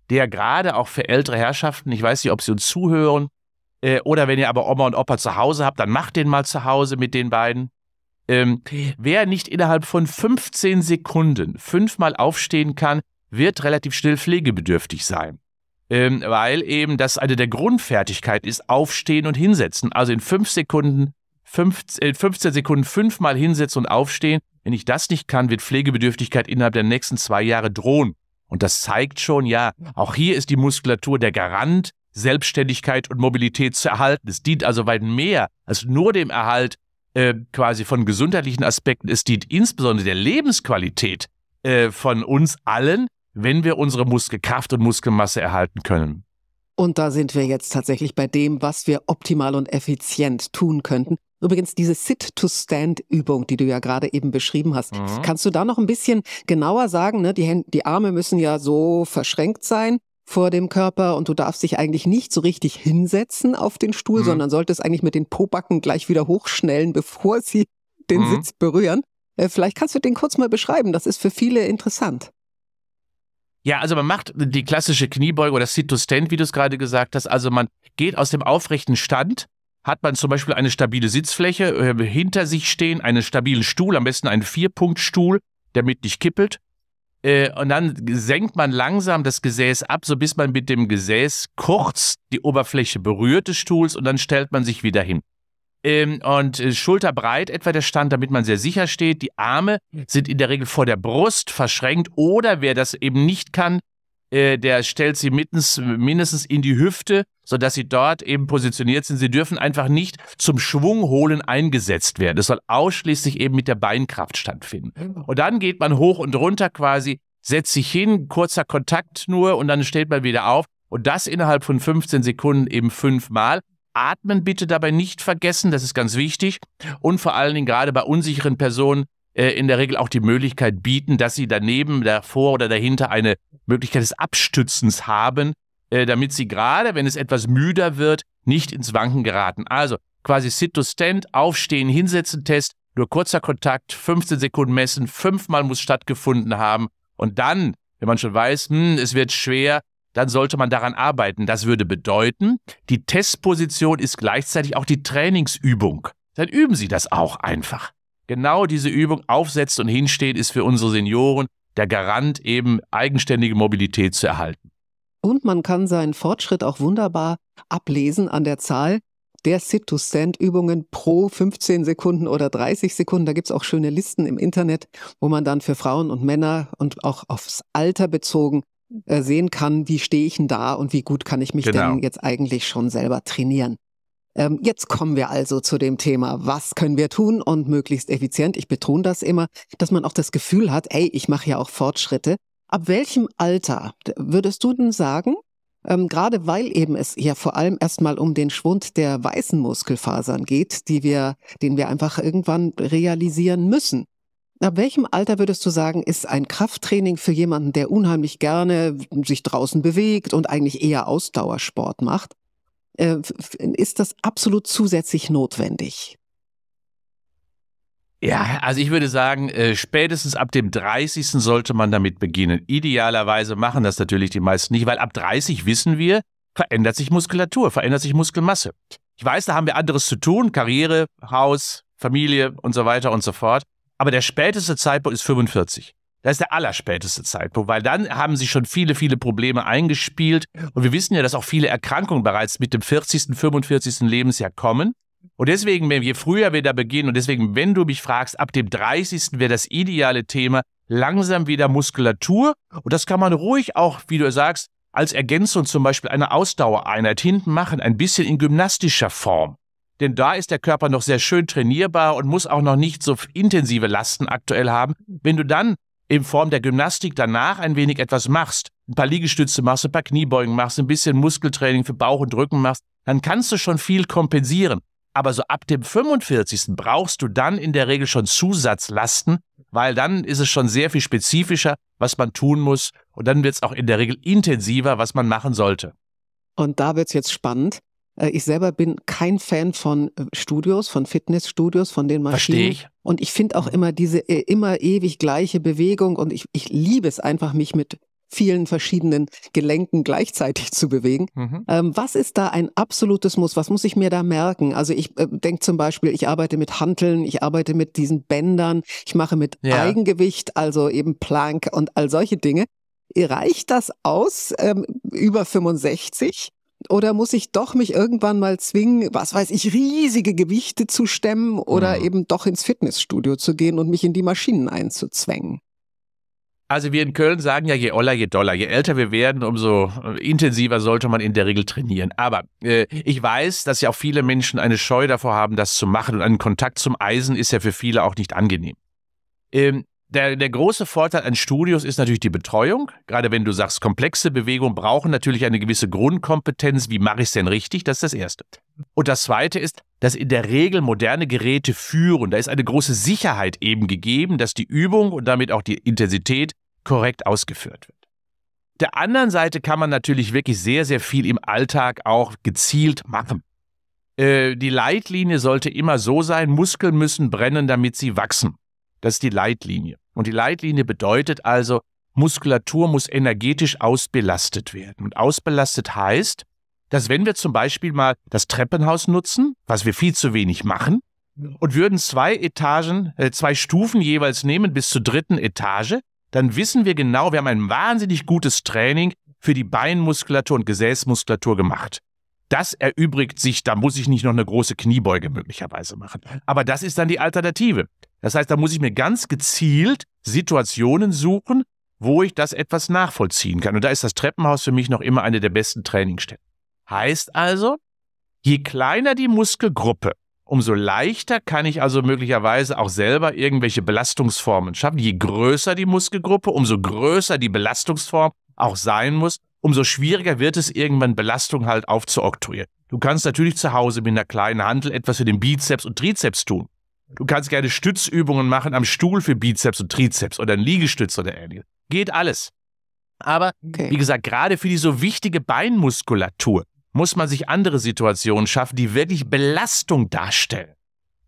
der gerade auch für ältere Herrschaften, ich weiß nicht, ob sie uns zuhören, äh, oder wenn ihr aber Oma und Opa zu Hause habt, dann macht den mal zu Hause mit den beiden. Ähm, wer nicht innerhalb von 15 Sekunden fünfmal aufstehen kann, wird relativ schnell pflegebedürftig sein ähm, weil eben das eine der Grundfertigkeit ist, aufstehen und hinsetzen. Also in fünf Sekunden, fünf, äh, 15 Sekunden fünfmal hinsetzen und aufstehen. Wenn ich das nicht kann, wird Pflegebedürftigkeit innerhalb der nächsten zwei Jahre drohen. Und das zeigt schon, ja, auch hier ist die Muskulatur der Garant, Selbstständigkeit und Mobilität zu erhalten. Es dient also weit mehr als nur dem Erhalt äh, quasi von gesundheitlichen Aspekten. Es dient insbesondere der Lebensqualität äh, von uns allen, wenn wir unsere Muskelkraft und Muskelmasse erhalten können. Und da sind wir jetzt tatsächlich bei dem, was wir optimal und effizient tun könnten. Übrigens, diese Sit-to-Stand-Übung, die du ja gerade eben beschrieben hast, mhm. kannst du da noch ein bisschen genauer sagen? Ne? Die, Hände, die Arme müssen ja so verschränkt sein vor dem Körper und du darfst dich eigentlich nicht so richtig hinsetzen auf den Stuhl, mhm. sondern solltest eigentlich mit den Pobacken gleich wieder hochschnellen, [laughs] bevor sie den mhm. Sitz berühren. Äh, vielleicht kannst du den kurz mal beschreiben, das ist für viele interessant. Ja, also man macht die klassische Kniebeuge oder Sit-to-Stand, wie du es gerade gesagt hast. Also man geht aus dem aufrechten Stand, hat man zum Beispiel eine stabile Sitzfläche äh, hinter sich stehen, einen stabilen Stuhl, am besten einen Vierpunktstuhl, damit nicht kippelt. Äh, und dann senkt man langsam das Gesäß ab, so bis man mit dem Gesäß kurz die Oberfläche berührt des Stuhls und dann stellt man sich wieder hin ähm, und äh, schulterbreit etwa der Stand, damit man sehr sicher steht. Die Arme sind in der Regel vor der Brust verschränkt oder wer das eben nicht kann, äh, der stellt sie mittens, mindestens in die Hüfte, sodass sie dort eben positioniert sind. Sie dürfen einfach nicht zum Schwungholen eingesetzt werden. Es soll ausschließlich eben mit der Beinkraft stattfinden. Und dann geht man hoch und runter quasi, setzt sich hin, kurzer Kontakt nur und dann steht man wieder auf. Und das innerhalb von 15 Sekunden eben fünfmal. Atmen bitte dabei nicht vergessen, das ist ganz wichtig. Und vor allen Dingen gerade bei unsicheren Personen äh, in der Regel auch die Möglichkeit bieten, dass sie daneben, davor oder dahinter eine Möglichkeit des Abstützens haben, äh, damit sie gerade, wenn es etwas müder wird, nicht ins Wanken geraten. Also quasi Sit-to-Stand, Aufstehen, Hinsetzen-Test, nur kurzer Kontakt, 15 Sekunden messen, fünfmal muss stattgefunden haben. Und dann, wenn man schon weiß, hm, es wird schwer, dann sollte man daran arbeiten. Das würde bedeuten, die Testposition ist gleichzeitig auch die Trainingsübung. Dann üben Sie das auch einfach. Genau diese Übung aufsetzen und hinstehen ist für unsere Senioren der Garant, eben eigenständige Mobilität zu erhalten. Und man kann seinen Fortschritt auch wunderbar ablesen an der Zahl der Sit-to-Stand-Übungen pro 15 Sekunden oder 30 Sekunden. Da gibt es auch schöne Listen im Internet, wo man dann für Frauen und Männer und auch aufs Alter bezogen äh, sehen kann, wie stehe ich denn da und wie gut kann ich mich genau. denn jetzt eigentlich schon selber trainieren. Ähm, jetzt kommen wir also zu dem Thema, was können wir tun und möglichst effizient. Ich betone das immer, dass man auch das Gefühl hat, ey, ich mache ja auch Fortschritte. Ab welchem Alter würdest du denn sagen, ähm, gerade weil eben es ja vor allem erstmal um den Schwund der weißen Muskelfasern geht, die wir, den wir einfach irgendwann realisieren müssen. Ab welchem Alter würdest du sagen, ist ein Krafttraining für jemanden, der unheimlich gerne sich draußen bewegt und eigentlich eher Ausdauersport macht? Äh, ist das absolut zusätzlich notwendig? Ja, also ich würde sagen, äh, spätestens ab dem 30. sollte man damit beginnen. Idealerweise machen das natürlich die meisten nicht, weil ab 30 wissen wir, verändert sich Muskulatur, verändert sich Muskelmasse. Ich weiß, da haben wir anderes zu tun, Karriere, Haus, Familie und so weiter und so fort. Aber der späteste Zeitpunkt ist 45. Das ist der allerspäteste Zeitpunkt, weil dann haben sich schon viele, viele Probleme eingespielt. Und wir wissen ja, dass auch viele Erkrankungen bereits mit dem 40., 45. Lebensjahr kommen. Und deswegen, je früher wir da beginnen, und deswegen, wenn du mich fragst, ab dem 30. wäre das ideale Thema langsam wieder Muskulatur. Und das kann man ruhig auch, wie du sagst, als Ergänzung zum Beispiel eine Ausdauereinheit hinten machen, ein bisschen in gymnastischer Form denn da ist der Körper noch sehr schön trainierbar und muss auch noch nicht so intensive Lasten aktuell haben. Wenn du dann in Form der Gymnastik danach ein wenig etwas machst, ein paar Liegestütze machst, ein paar Kniebeugen machst, ein bisschen Muskeltraining für Bauch und Rücken machst, dann kannst du schon viel kompensieren. Aber so ab dem 45. brauchst du dann in der Regel schon Zusatzlasten, weil dann ist es schon sehr viel spezifischer, was man tun muss und dann wird es auch in der Regel intensiver, was man machen sollte. Und da wird es jetzt spannend. Äh, ich selber bin kein Fan von äh, Studios, von Fitnessstudios, von den Maschinen. Verstehe ich. Und ich finde auch mhm. immer diese äh, immer ewig gleiche Bewegung und ich, ich liebe es einfach, mich mit vielen verschiedenen Gelenken gleichzeitig zu bewegen. Mhm. Ähm, was ist da ein absolutes Muss? Was muss ich mir da merken? Also ich äh, denke zum Beispiel, ich arbeite mit Hanteln, ich arbeite mit diesen Bändern, ich mache mit ja. Eigengewicht, also eben Plank und all solche Dinge. Reicht das aus ähm, über 65? Oder muss ich doch mich irgendwann mal zwingen, was weiß ich, riesige Gewichte zu stemmen oder mhm. eben doch ins Fitnessstudio zu gehen und mich in die Maschinen einzuzwängen? Also wir in Köln sagen ja, je oller, je doller. Je älter wir werden, umso äh, intensiver sollte man in der Regel trainieren. Aber äh, ich weiß, dass ja auch viele Menschen eine Scheu davor haben, das zu machen. Und ein Kontakt zum Eisen ist ja für viele auch nicht angenehm. Ähm, der, der große Vorteil an Studios ist natürlich die Betreuung. Gerade wenn du sagst, komplexe Bewegungen brauchen natürlich eine gewisse Grundkompetenz. Wie mache ich es denn richtig? Das ist das Erste. Und das Zweite ist, dass in der Regel moderne Geräte führen. Da ist eine große Sicherheit eben gegeben, dass die Übung und damit auch die Intensität korrekt ausgeführt wird. Der anderen Seite kann man natürlich wirklich sehr, sehr viel im Alltag auch gezielt machen. Äh, die Leitlinie sollte immer so sein, Muskeln müssen brennen, damit sie wachsen. Das ist die Leitlinie. Und die Leitlinie bedeutet also, Muskulatur muss energetisch ausbelastet werden. Und ausbelastet heißt, dass wenn wir zum Beispiel mal das Treppenhaus nutzen, was wir viel zu wenig machen, und würden zwei Etagen, äh, zwei Stufen jeweils nehmen bis zur dritten Etage, dann wissen wir genau, wir haben ein wahnsinnig gutes Training für die Beinmuskulatur und Gesäßmuskulatur gemacht. Das erübrigt sich, da muss ich nicht noch eine große Kniebeuge möglicherweise machen. Aber das ist dann die Alternative. Das heißt, da muss ich mir ganz gezielt Situationen suchen, wo ich das etwas nachvollziehen kann. Und da ist das Treppenhaus für mich noch immer eine der besten Trainingsstätten. Heißt also, je kleiner die Muskelgruppe, umso leichter kann ich also möglicherweise auch selber irgendwelche Belastungsformen schaffen. Je größer die Muskelgruppe, umso größer die Belastungsform auch sein muss, umso schwieriger wird es irgendwann Belastung halt aufzuoktroyieren. Du kannst natürlich zu Hause mit einer kleinen Handel etwas für den Bizeps und Trizeps tun. Du kannst gerne Stützübungen machen am Stuhl für Bizeps und Trizeps oder einen Liegestütz oder ähnliches. Geht alles. Aber okay. wie gesagt, gerade für die so wichtige Beinmuskulatur muss man sich andere Situationen schaffen, die wirklich Belastung darstellen.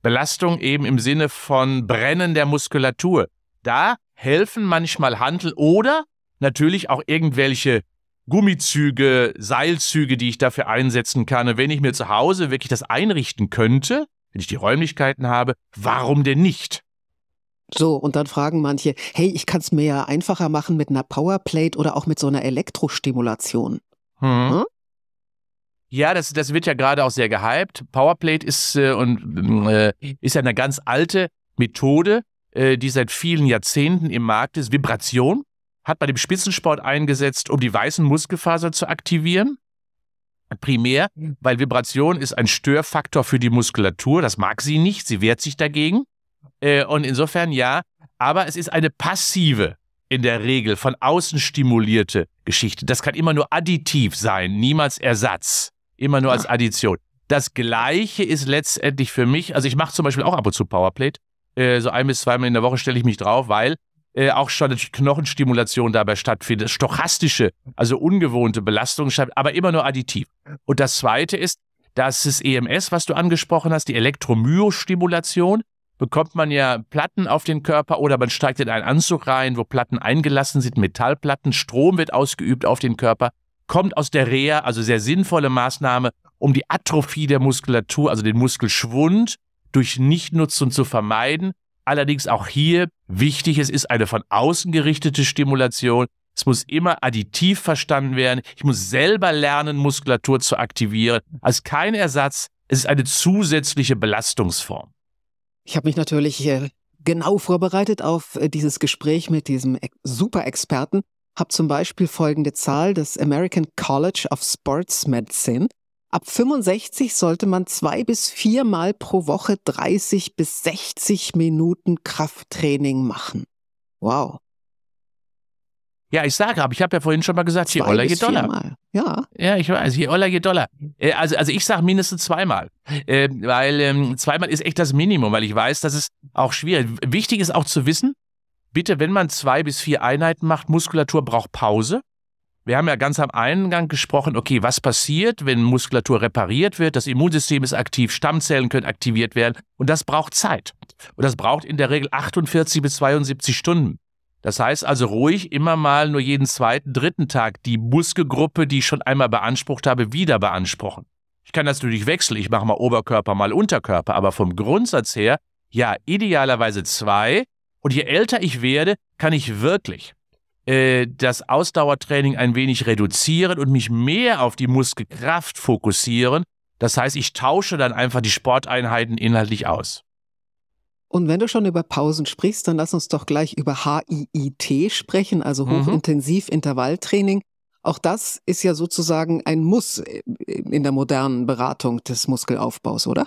Belastung eben im Sinne von Brennen der Muskulatur. Da helfen manchmal Handel oder natürlich auch irgendwelche Gummizüge, Seilzüge, die ich dafür einsetzen kann. Und wenn ich mir zu Hause wirklich das einrichten könnte, wenn ich die Räumlichkeiten habe, warum denn nicht? So, und dann fragen manche, hey, ich kann es mir ja einfacher machen mit einer Powerplate oder auch mit so einer Elektrostimulation. Hm. Hm? Ja, das, das wird ja gerade auch sehr gehypt. Powerplate ist, äh, und, äh, ist ja eine ganz alte Methode, äh, die seit vielen Jahrzehnten im Markt ist. Vibration hat bei dem Spitzensport eingesetzt, um die weißen Muskelfasern zu aktivieren primär, weil mhm. Vibration ist ein Störfaktor für die Muskulatur. Das mag sie nicht, sie wehrt sich dagegen. Äh, und insofern ja, aber es ist eine passive, in der Regel von außen stimulierte Geschichte. Das kann immer nur additiv sein, niemals Ersatz, immer nur als ah. Addition. Das Gleiche ist letztendlich für mich, also ich mache zum Beispiel auch ab und zu Powerplate. Äh, so ein bis zweimal in der Woche stelle ich mich drauf, weil äh, auch schon natürlich Knochenstimulation dabei stattfindet, stochastische, also ungewohnte Belastungen stattfinden, aber immer nur additiv. Und das Zweite ist, dass das EMS, was du angesprochen hast, die Elektromyostimulation, bekommt man ja Platten auf den Körper oder man steigt in einen Anzug rein, wo Platten eingelassen sind, Metallplatten, Strom wird ausgeübt auf den Körper, kommt aus der Reha, also sehr sinnvolle Maßnahme, um die Atrophie der Muskulatur, also den Muskelschwund durch Nichtnutzung zu vermeiden Allerdings auch hier wichtig, es ist eine von außen gerichtete Stimulation. Es muss immer additiv verstanden werden. Ich muss selber lernen, Muskulatur zu aktivieren. Als kein Ersatz, es ist eine zusätzliche Belastungsform. Ich habe mich natürlich äh, genau vorbereitet auf äh, dieses Gespräch mit diesem Super-Experten. Habe zum Beispiel folgende Zahl des American College of Sports Medicine. Ab 65 sollte man zwei bis viermal pro Woche 30 bis 60 Minuten Krafttraining machen. Wow. Ja, ich sage aber, ich habe ja vorhin schon mal gesagt, je Oller, je Dollar. Ja. Ja, ich weiß, je Oller, je Dollar. Äh, also, also ich sage mindestens zweimal, ähm, weil ähm, zweimal ist echt das Minimum, weil ich weiß, das ist auch schwierig. Wichtig ist auch zu wissen, bitte, wenn man zwei bis vier Einheiten macht, Muskulatur braucht Pause. Wir haben ja ganz am Eingang gesprochen, okay, was passiert, wenn Muskulatur repariert wird, das Immunsystem ist aktiv, Stammzellen können aktiviert werden und das braucht Zeit. Und das braucht in der Regel 48 bis 72 Stunden. Das heißt also ruhig immer mal nur jeden zweiten, dritten Tag die Muskelgruppe, die ich schon einmal beansprucht habe, wieder beanspruchen. Ich kann das natürlich wechseln, ich mache mal Oberkörper, mal Unterkörper, aber vom Grundsatz her, ja, idealerweise zwei. Und je älter ich werde, kann ich wirklich äh, das Ausdauertraining ein wenig reduzieren und mich mehr auf die Muskelkraft fokussieren. Das heißt, ich tausche dann einfach die Sporteinheiten inhaltlich aus. Und wenn du schon über Pausen sprichst, dann lass uns doch gleich über HIIT sprechen, also mhm. hochintensiv Intervalltraining. Auch das ist ja sozusagen ein Muss äh, in der modernen Beratung des Muskelaufbaus, oder?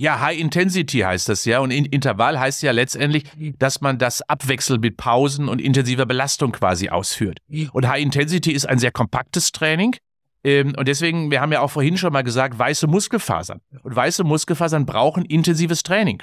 Ja, High Intensity heißt das ja. Und Intervall heißt ja letztendlich, dass man das abwechselnd mit Pausen und intensiver Belastung quasi ausführt. Und High Intensity ist ein sehr kompaktes Training. Ähm, und deswegen, wir haben ja auch vorhin schon mal gesagt, weiße Muskelfasern. Und weiße Muskelfasern brauchen intensives Training.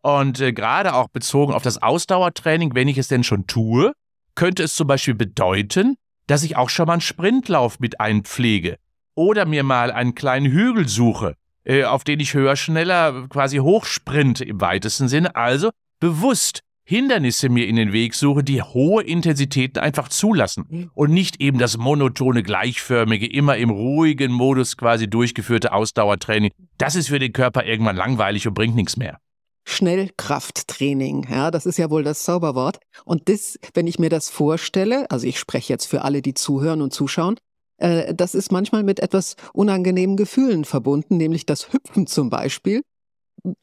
Und äh, gerade auch bezogen auf das Ausdauertraining, wenn ich es denn schon tue, könnte es zum Beispiel bedeuten, dass ich auch schon mal einen Sprintlauf mit einpflege oder mir mal einen kleinen Hügel suche äh, auf den ich höher, schneller quasi hochsprint im weitesten Sinne. Also bewusst Hindernisse mir in den Weg suche, die hohe Intensitäten einfach zulassen mhm. und nicht eben das monotone, gleichförmige, immer im ruhigen Modus quasi durchgeführte Ausdauertraining. Das ist für den Körper irgendwann langweilig und bringt nichts mehr. Schnellkrafttraining, ja, das ist ja wohl das Zauberwort. Und das, wenn ich mir das vorstelle, also ich spreche jetzt für alle, die zuhören und zuschauen, äh, das ist manchmal mit etwas unangenehmen Gefühlen verbunden, nämlich das Hüpfen zum Beispiel.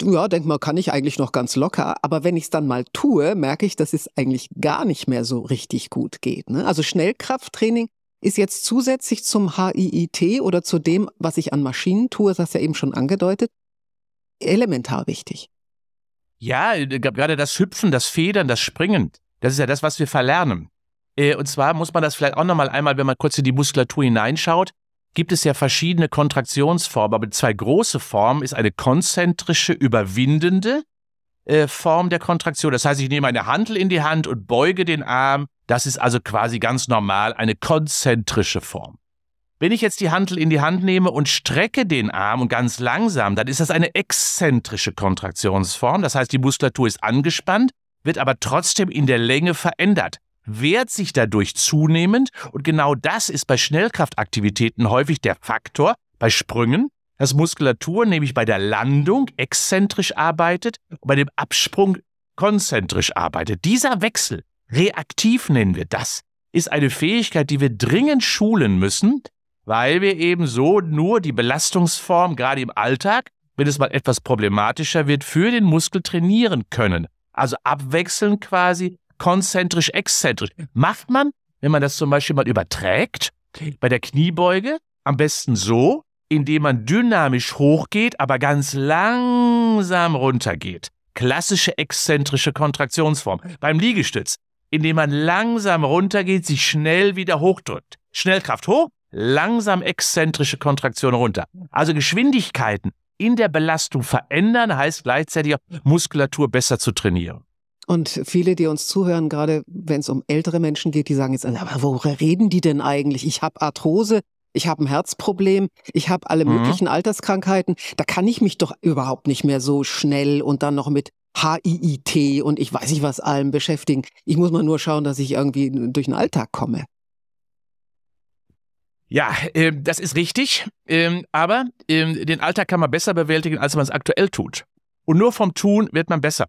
Ja, denk mal, kann ich eigentlich noch ganz locker, aber wenn ich es dann mal tue, merke ich, dass es eigentlich gar nicht mehr so richtig gut geht. Ne? Also Schnellkrafttraining ist jetzt zusätzlich zum HIIT oder zu dem, was ich an Maschinen tue, das hast du ja eben schon angedeutet, elementar wichtig. Ja, äh, gerade das Hüpfen, das Federn, das Springen, das ist ja das, was wir verlernen. Äh, und zwar muss man das vielleicht auch nochmal einmal, wenn man kurz in die Muskulatur hineinschaut, gibt es ja verschiedene Kontraktionsformen, aber zwei große Formen ist eine konzentrische, überwindende äh, Form der Kontraktion. Das heißt, ich nehme eine Handel in die Hand und beuge den Arm. Das ist also quasi ganz normal eine konzentrische Form. Wenn ich jetzt die Handel in die Hand nehme und strecke den Arm und ganz langsam, dann ist das eine exzentrische Kontraktionsform. Das heißt, die Muskulatur ist angespannt, wird aber trotzdem in der Länge verändert wehrt sich dadurch zunehmend und genau das ist bei Schnellkraftaktivitäten häufig der Faktor bei Sprüngen, dass Muskulatur nämlich bei der Landung exzentrisch arbeitet und bei dem Absprung konzentrisch arbeitet. Dieser Wechsel, reaktiv nennen wir das, ist eine Fähigkeit, die wir dringend schulen müssen, weil wir eben so nur die Belastungsform gerade im Alltag, wenn es mal etwas problematischer wird, für den Muskel trainieren können. Also abwechselnd quasi konzentrisch, exzentrisch. Macht man, wenn man das zum Beispiel mal überträgt, bei der Kniebeuge am besten so, indem man dynamisch hochgeht, aber ganz langsam runtergeht. Klassische exzentrische Kontraktionsform. Beim Liegestütz, indem man langsam runtergeht, sich schnell wieder hochdrückt. Schnellkraft hoch, langsam exzentrische Kontraktion runter. Also Geschwindigkeiten in der Belastung verändern heißt gleichzeitig auch Muskulatur besser zu trainieren. Und viele, die uns zuhören, gerade wenn es um ältere Menschen geht, die sagen jetzt, aber worüber reden die denn eigentlich? Ich habe Arthrose, ich habe ein Herzproblem, ich habe alle mhm. möglichen Alterskrankheiten. Da kann ich mich doch überhaupt nicht mehr so schnell und dann noch mit HIIT und ich weiß nicht was allem beschäftigen. Ich muss mal nur schauen, dass ich irgendwie durch den Alltag komme. Ja, äh, das ist richtig, ähm, aber äh, den Alltag kann man besser bewältigen, als man es aktuell tut. Und nur vom Tun wird man besser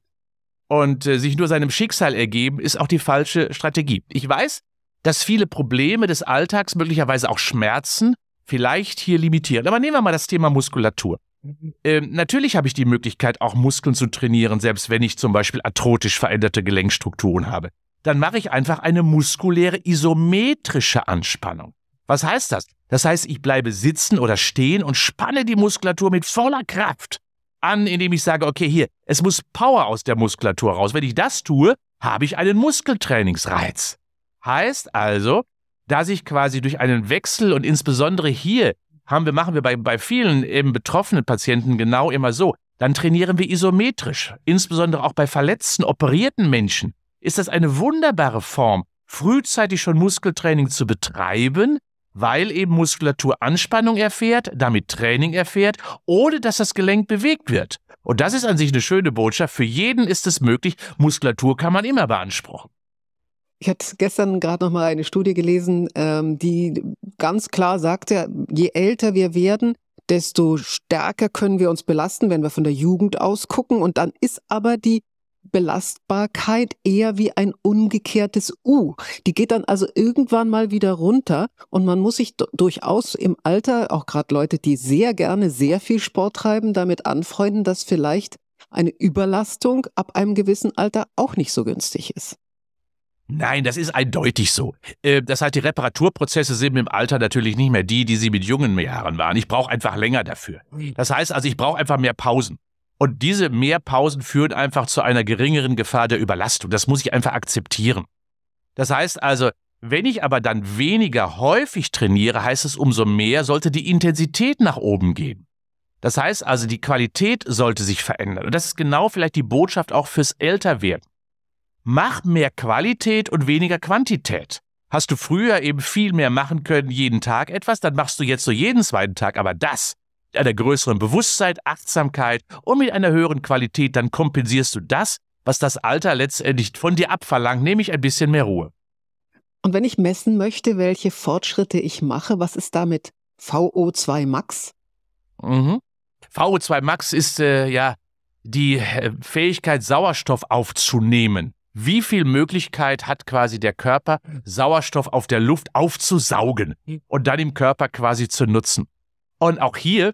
und äh, sich nur seinem Schicksal ergeben, ist auch die falsche Strategie. Ich weiß, dass viele Probleme des Alltags, möglicherweise auch Schmerzen, vielleicht hier limitieren. Aber nehmen wir mal das Thema Muskulatur. Mhm. Ähm, natürlich habe ich die Möglichkeit, auch Muskeln zu trainieren, selbst wenn ich zum Beispiel arthrotisch veränderte Gelenkstrukturen habe. Dann mache ich einfach eine muskuläre isometrische Anspannung. Was heißt das? Das heißt, ich bleibe sitzen oder stehen und spanne die Muskulatur mit voller Kraft an, indem ich sage, okay, hier, es muss Power aus der Muskulatur raus. Wenn ich das tue, habe ich einen Muskeltrainingsreiz. Heißt also, dass ich quasi durch einen Wechsel und insbesondere hier haben wir, machen wir bei, bei vielen eben betroffenen Patienten genau immer so, dann trainieren wir isometrisch. Insbesondere auch bei verletzten, operierten Menschen ist das eine wunderbare Form, frühzeitig schon Muskeltraining zu betreiben, weil eben Muskulatur Anspannung erfährt, damit Training erfährt, ohne dass das Gelenk bewegt wird. Und das ist an sich eine schöne Botschaft. Für jeden ist es möglich. Muskulatur kann man immer beanspruchen. Ich hatte gestern gerade noch mal eine Studie gelesen, ähm, die ganz klar sagte, je älter wir werden, desto stärker können wir uns belasten, wenn wir von der Jugend aus gucken. Und dann ist aber die Belastbarkeit eher wie ein umgekehrtes U. Die geht dann also irgendwann mal wieder runter und man muss sich durchaus im Alter, auch gerade Leute, die sehr gerne sehr viel Sport treiben, damit anfreunden, dass vielleicht eine Überlastung ab einem gewissen Alter auch nicht so günstig ist. Nein, das ist eindeutig so. Äh, das heißt, die Reparaturprozesse sind im Alter natürlich nicht mehr die, die sie mit jungen Jahren waren. Ich brauche einfach länger dafür. Das heißt also, ich brauche einfach mehr Pausen. Und diese Mehrpausen führen einfach zu einer geringeren Gefahr der Überlastung. Das muss ich einfach akzeptieren. Das heißt also, wenn ich aber dann weniger häufig trainiere, heißt es umso mehr, sollte die Intensität nach oben gehen. Das heißt also, die Qualität sollte sich verändern. Und das ist genau vielleicht die Botschaft auch fürs Älterwerden. Mach mehr Qualität und weniger Quantität. Hast du früher eben viel mehr machen können, jeden Tag etwas, dann machst du jetzt so jeden zweiten Tag aber das mit einer größeren Bewusstsein, Achtsamkeit und mit einer höheren Qualität, dann kompensierst du das, was das Alter letztendlich von dir abverlangt, nämlich ein bisschen mehr Ruhe. Und wenn ich messen möchte, welche Fortschritte ich mache, was ist da mit VO2 Max? Mhm. VO2 Max ist äh, ja die äh, Fähigkeit, Sauerstoff aufzunehmen. Wie viel Möglichkeit hat quasi der Körper, Sauerstoff auf der Luft aufzusaugen und dann im Körper quasi zu nutzen? Und auch hier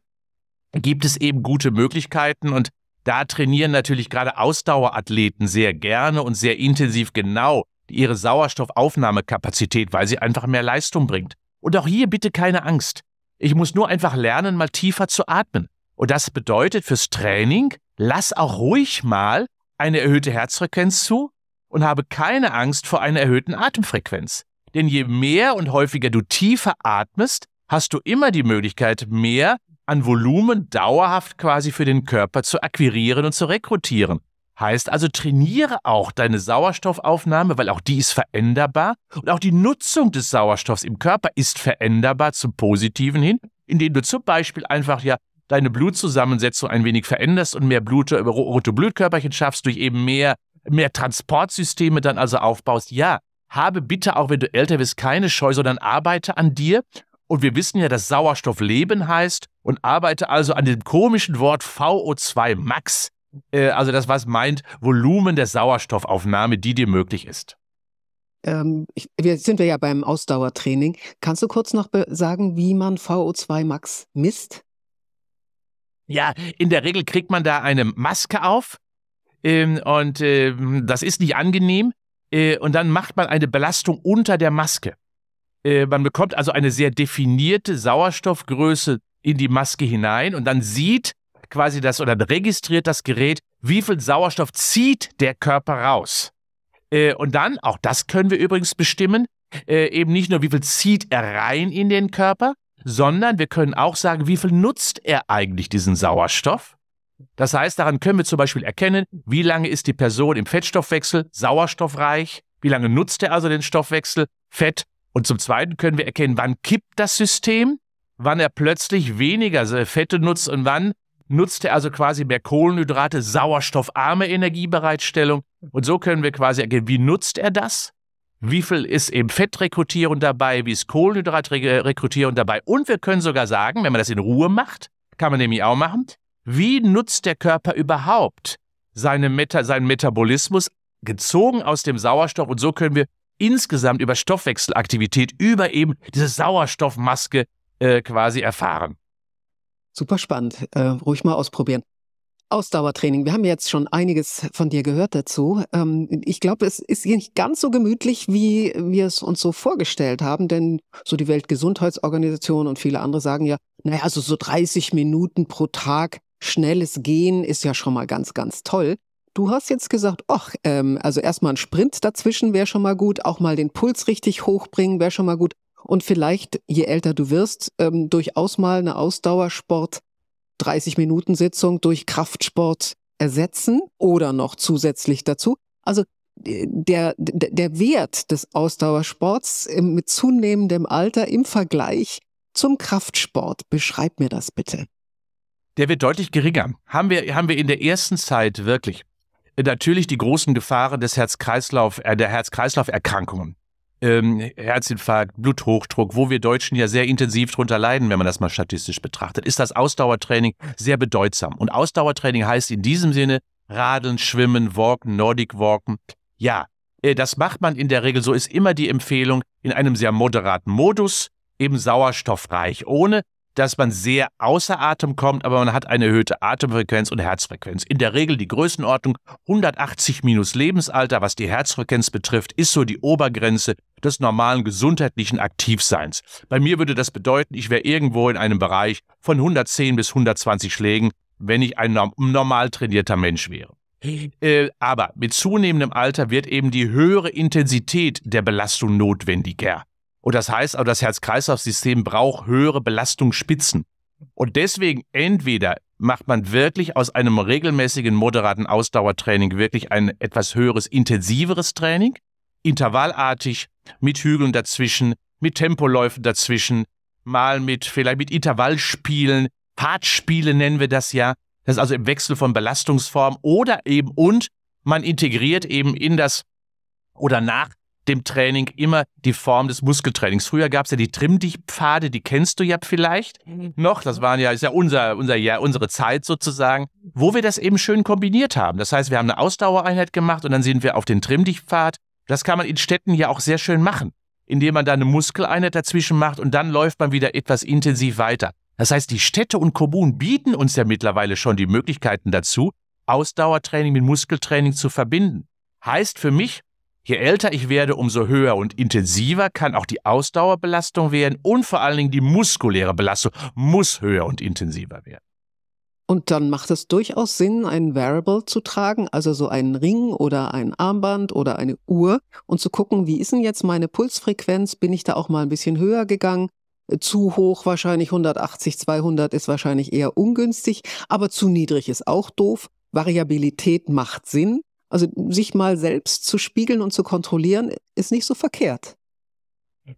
gibt es eben gute Möglichkeiten und da trainieren natürlich gerade Ausdauerathleten sehr gerne und sehr intensiv genau ihre Sauerstoffaufnahmekapazität, weil sie einfach mehr Leistung bringt. Und auch hier bitte keine Angst. Ich muss nur einfach lernen, mal tiefer zu atmen. Und das bedeutet fürs Training, lass auch ruhig mal eine erhöhte Herzfrequenz zu und habe keine Angst vor einer erhöhten Atemfrequenz. Denn je mehr und häufiger du tiefer atmest, hast du immer die Möglichkeit, mehr an Volumen dauerhaft quasi für den Körper zu akquirieren und zu rekrutieren. Heißt also, trainiere auch deine Sauerstoffaufnahme, weil auch die ist veränderbar und auch die Nutzung des Sauerstoffs im Körper ist veränderbar zum Positiven hin, indem du zum Beispiel einfach ja deine Blutzusammensetzung ein wenig veränderst und mehr Blut, äh, rote Blutkörperchen schaffst, durch eben mehr, mehr Transportsysteme dann also aufbaust. Ja, habe bitte auch, wenn du älter bist, keine Scheu, sondern arbeite an dir und wir wissen ja, dass Sauerstoff Leben heißt und arbeite also an dem komischen Wort VO2 Max, äh, also das, was meint Volumen der Sauerstoffaufnahme, die dir möglich ist. Ähm, ich, wir sind wir ja beim Ausdauertraining. Kannst du kurz noch sagen, wie man VO2 Max misst? Ja, in der Regel kriegt man da eine Maske auf ähm, und äh, das ist nicht angenehm. Äh, und dann macht man eine Belastung unter der Maske. Äh, man bekommt also eine sehr definierte Sauerstoffgröße in die Maske hinein und dann sieht quasi das oder registriert das Gerät, wie viel Sauerstoff zieht der Körper raus. Äh, und dann, auch das können wir übrigens bestimmen, äh, eben nicht nur, wie viel zieht er rein in den Körper, sondern wir können auch sagen, wie viel nutzt er eigentlich diesen Sauerstoff. Das heißt, daran können wir zum Beispiel erkennen, wie lange ist die Person im Fettstoffwechsel sauerstoffreich, wie lange nutzt er also den Stoffwechsel, Fett und zum Zweiten können wir erkennen, wann kippt das System, wann er plötzlich weniger also Fette nutzt und wann nutzt er also quasi mehr Kohlenhydrate, sauerstoffarme Energiebereitstellung. Und so können wir quasi erkennen, wie nutzt er das? Wie viel ist eben Fettrekrutierung dabei? Wie ist Kohlenhydratrekrutierung dabei? Und wir können sogar sagen, wenn man das in Ruhe macht, kann man nämlich auch machen, wie nutzt der Körper überhaupt seine Meta seinen Metabolismus gezogen aus dem Sauerstoff? Und so können wir insgesamt über Stoffwechselaktivität, über eben diese Sauerstoffmaske äh, quasi erfahren. Super spannend. Äh, ruhig mal ausprobieren. Ausdauertraining. Wir haben jetzt schon einiges von dir gehört dazu. Ähm, ich glaube, es ist nicht ganz so gemütlich, wie wir es uns so vorgestellt haben, denn so die Weltgesundheitsorganisation und viele andere sagen ja, naja, also so 30 Minuten pro Tag schnelles Gehen ist ja schon mal ganz, ganz toll. Du hast jetzt gesagt, ach, ähm, also erstmal ein Sprint dazwischen wäre schon mal gut, auch mal den Puls richtig hochbringen wäre schon mal gut. Und vielleicht, je älter du wirst, ähm, durchaus mal eine Ausdauersport, 30 Minuten Sitzung durch Kraftsport ersetzen oder noch zusätzlich dazu. Also äh, der, der Wert des Ausdauersports mit zunehmendem Alter im Vergleich zum Kraftsport, beschreib mir das bitte. Der wird deutlich geringer. Haben wir, haben wir in der ersten Zeit wirklich natürlich die großen Gefahren des Herz-Kreislauf, äh, der Herz-Kreislauf-Erkrankungen. Ähm, Herzinfarkt, Bluthochdruck, wo wir Deutschen ja sehr intensiv drunter leiden, wenn man das mal statistisch betrachtet, ist das Ausdauertraining sehr bedeutsam. Und Ausdauertraining heißt in diesem Sinne Radeln, Schwimmen, Walken, Nordic Walken. Ja, äh, das macht man in der Regel, so ist immer die Empfehlung, in einem sehr moderaten Modus, eben sauerstoffreich, ohne dass man sehr außer Atem kommt, aber man hat eine erhöhte Atemfrequenz und Herzfrequenz. In der Regel die Größenordnung 180 minus Lebensalter, was die Herzfrequenz betrifft, ist so die Obergrenze des normalen gesundheitlichen Aktivseins. Bei mir würde das bedeuten, ich wäre irgendwo in einem Bereich von 110 bis 120 Schlägen, wenn ich ein normal trainierter Mensch wäre. Äh, aber mit zunehmendem Alter wird eben die höhere Intensität der Belastung notwendiger. Und das heißt, aber, das Herz-Kreislauf-System braucht höhere Belastungsspitzen. Und deswegen entweder macht man wirklich aus einem regelmäßigen, moderaten Ausdauertraining wirklich ein etwas höheres, intensiveres Training, intervallartig, mit Hügeln dazwischen, mit Tempoläufen dazwischen, mal mit vielleicht mit Intervallspielen, Fahrtspiele nennen wir das ja. Das ist also im Wechsel von Belastungsform oder eben und man integriert eben in das oder nach dem Training immer die Form des Muskeltrainings. Früher gab es ja die Trimm-Dich-Pfade, die kennst du ja vielleicht noch. Das waren ja, ist ja unser, unser, ja, unsere Zeit sozusagen, wo wir das eben schön kombiniert haben. Das heißt, wir haben eine Ausdauereinheit gemacht und dann sind wir auf den Trimm-Dich-Pfad. Das kann man in Städten ja auch sehr schön machen, indem man da eine Muskeleinheit dazwischen macht und dann läuft man wieder etwas intensiv weiter. Das heißt, die Städte und Kommunen bieten uns ja mittlerweile schon die Möglichkeiten dazu, Ausdauertraining mit Muskeltraining zu verbinden. Heißt für mich, Je älter ich werde, umso höher und intensiver kann auch die Ausdauerbelastung werden und vor allen Dingen die muskuläre Belastung muss höher und intensiver werden. Und dann macht es durchaus Sinn, einen Variable zu tragen, also so einen Ring oder ein Armband oder eine Uhr und zu gucken, wie ist denn jetzt meine Pulsfrequenz? Bin ich da auch mal ein bisschen höher gegangen? Äh, zu hoch wahrscheinlich 180, 200 ist wahrscheinlich eher ungünstig, aber zu niedrig ist auch doof. Variabilität macht Sinn. Also sich mal selbst zu spiegeln und zu kontrollieren, ist nicht so verkehrt.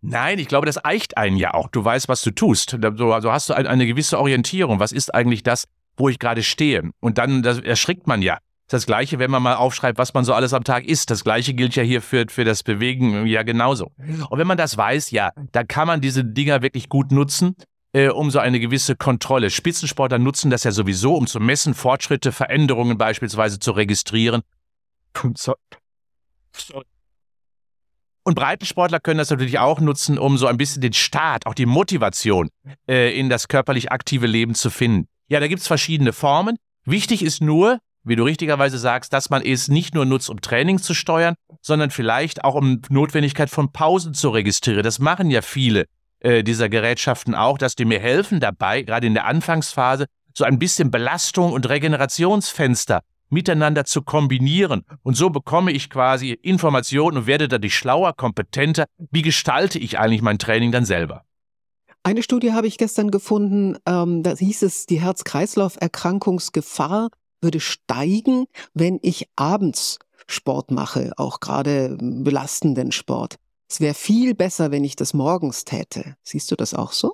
Nein, ich glaube, das eicht einen ja auch. Du weißt, was du tust. Also hast du eine gewisse Orientierung. Was ist eigentlich das, wo ich gerade stehe? Und dann das erschrickt man ja. Das Gleiche, wenn man mal aufschreibt, was man so alles am Tag isst. Das Gleiche gilt ja hier für, für das Bewegen äh, ja genauso. Und wenn man das weiß, ja, dann kann man diese Dinger wirklich gut nutzen, äh, um so eine gewisse Kontrolle. Spitzensportler nutzen das ja sowieso, um zu messen, Fortschritte, Veränderungen beispielsweise zu registrieren und Breitensportler können das natürlich auch nutzen, um so ein bisschen den Start, auch die Motivation äh, in das körperlich aktive Leben zu finden. Ja, da gibt es verschiedene Formen. Wichtig ist nur, wie du richtigerweise sagst, dass man es nicht nur nutzt, um Training zu steuern, sondern vielleicht auch um Notwendigkeit von Pausen zu registrieren. Das machen ja viele äh, dieser Gerätschaften auch, dass die mir helfen dabei, gerade in der Anfangsphase, so ein bisschen Belastung und Regenerationsfenster miteinander zu kombinieren. Und so bekomme ich quasi Informationen und werde dadurch schlauer, kompetenter. Wie gestalte ich eigentlich mein Training dann selber? Eine Studie habe ich gestern gefunden, ähm, da hieß es, die Herz-Kreislauf-Erkrankungsgefahr würde steigen, wenn ich abends Sport mache, auch gerade belastenden Sport. Es wäre viel besser, wenn ich das morgens täte. Siehst du das auch so?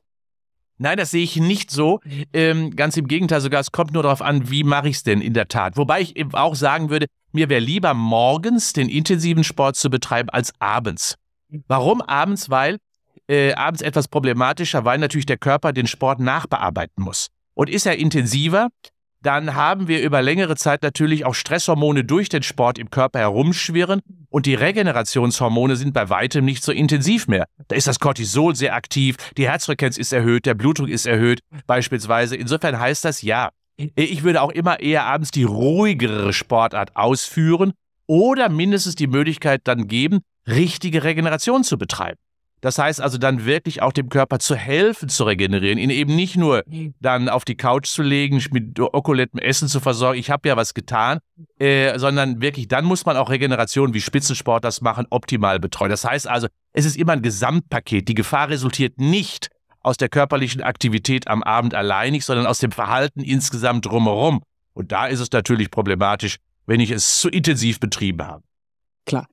Nein, das sehe ich nicht so. Ähm, ganz im Gegenteil, sogar es kommt nur darauf an, wie mache ich es denn in der Tat. Wobei ich eben auch sagen würde, mir wäre lieber morgens den intensiven Sport zu betreiben als abends. Warum abends? Weil äh, abends etwas problematischer, weil natürlich der Körper den Sport nachbearbeiten muss. Und ist er intensiver, dann haben wir über längere Zeit natürlich auch Stresshormone durch den Sport im Körper herumschwirren und die Regenerationshormone sind bei weitem nicht so intensiv mehr. Da ist das Cortisol sehr aktiv, die Herzfrequenz ist erhöht, der Blutdruck ist erhöht beispielsweise. Insofern heißt das ja, ich würde auch immer eher abends die ruhigere Sportart ausführen oder mindestens die Möglichkeit dann geben, richtige Regeneration zu betreiben. Das heißt also dann wirklich auch dem Körper zu helfen, zu regenerieren, ihn eben nicht nur mhm. dann auf die Couch zu legen, mit okkulettem Essen zu versorgen, ich habe ja was getan, äh, sondern wirklich, dann muss man auch Regeneration, wie Spitzensport das machen, optimal betreuen. Das heißt also, es ist immer ein Gesamtpaket. Die Gefahr resultiert nicht aus der körperlichen Aktivität am Abend alleinig, sondern aus dem Verhalten insgesamt drumherum. Und da ist es natürlich problematisch, wenn ich es zu intensiv betrieben habe. Klar.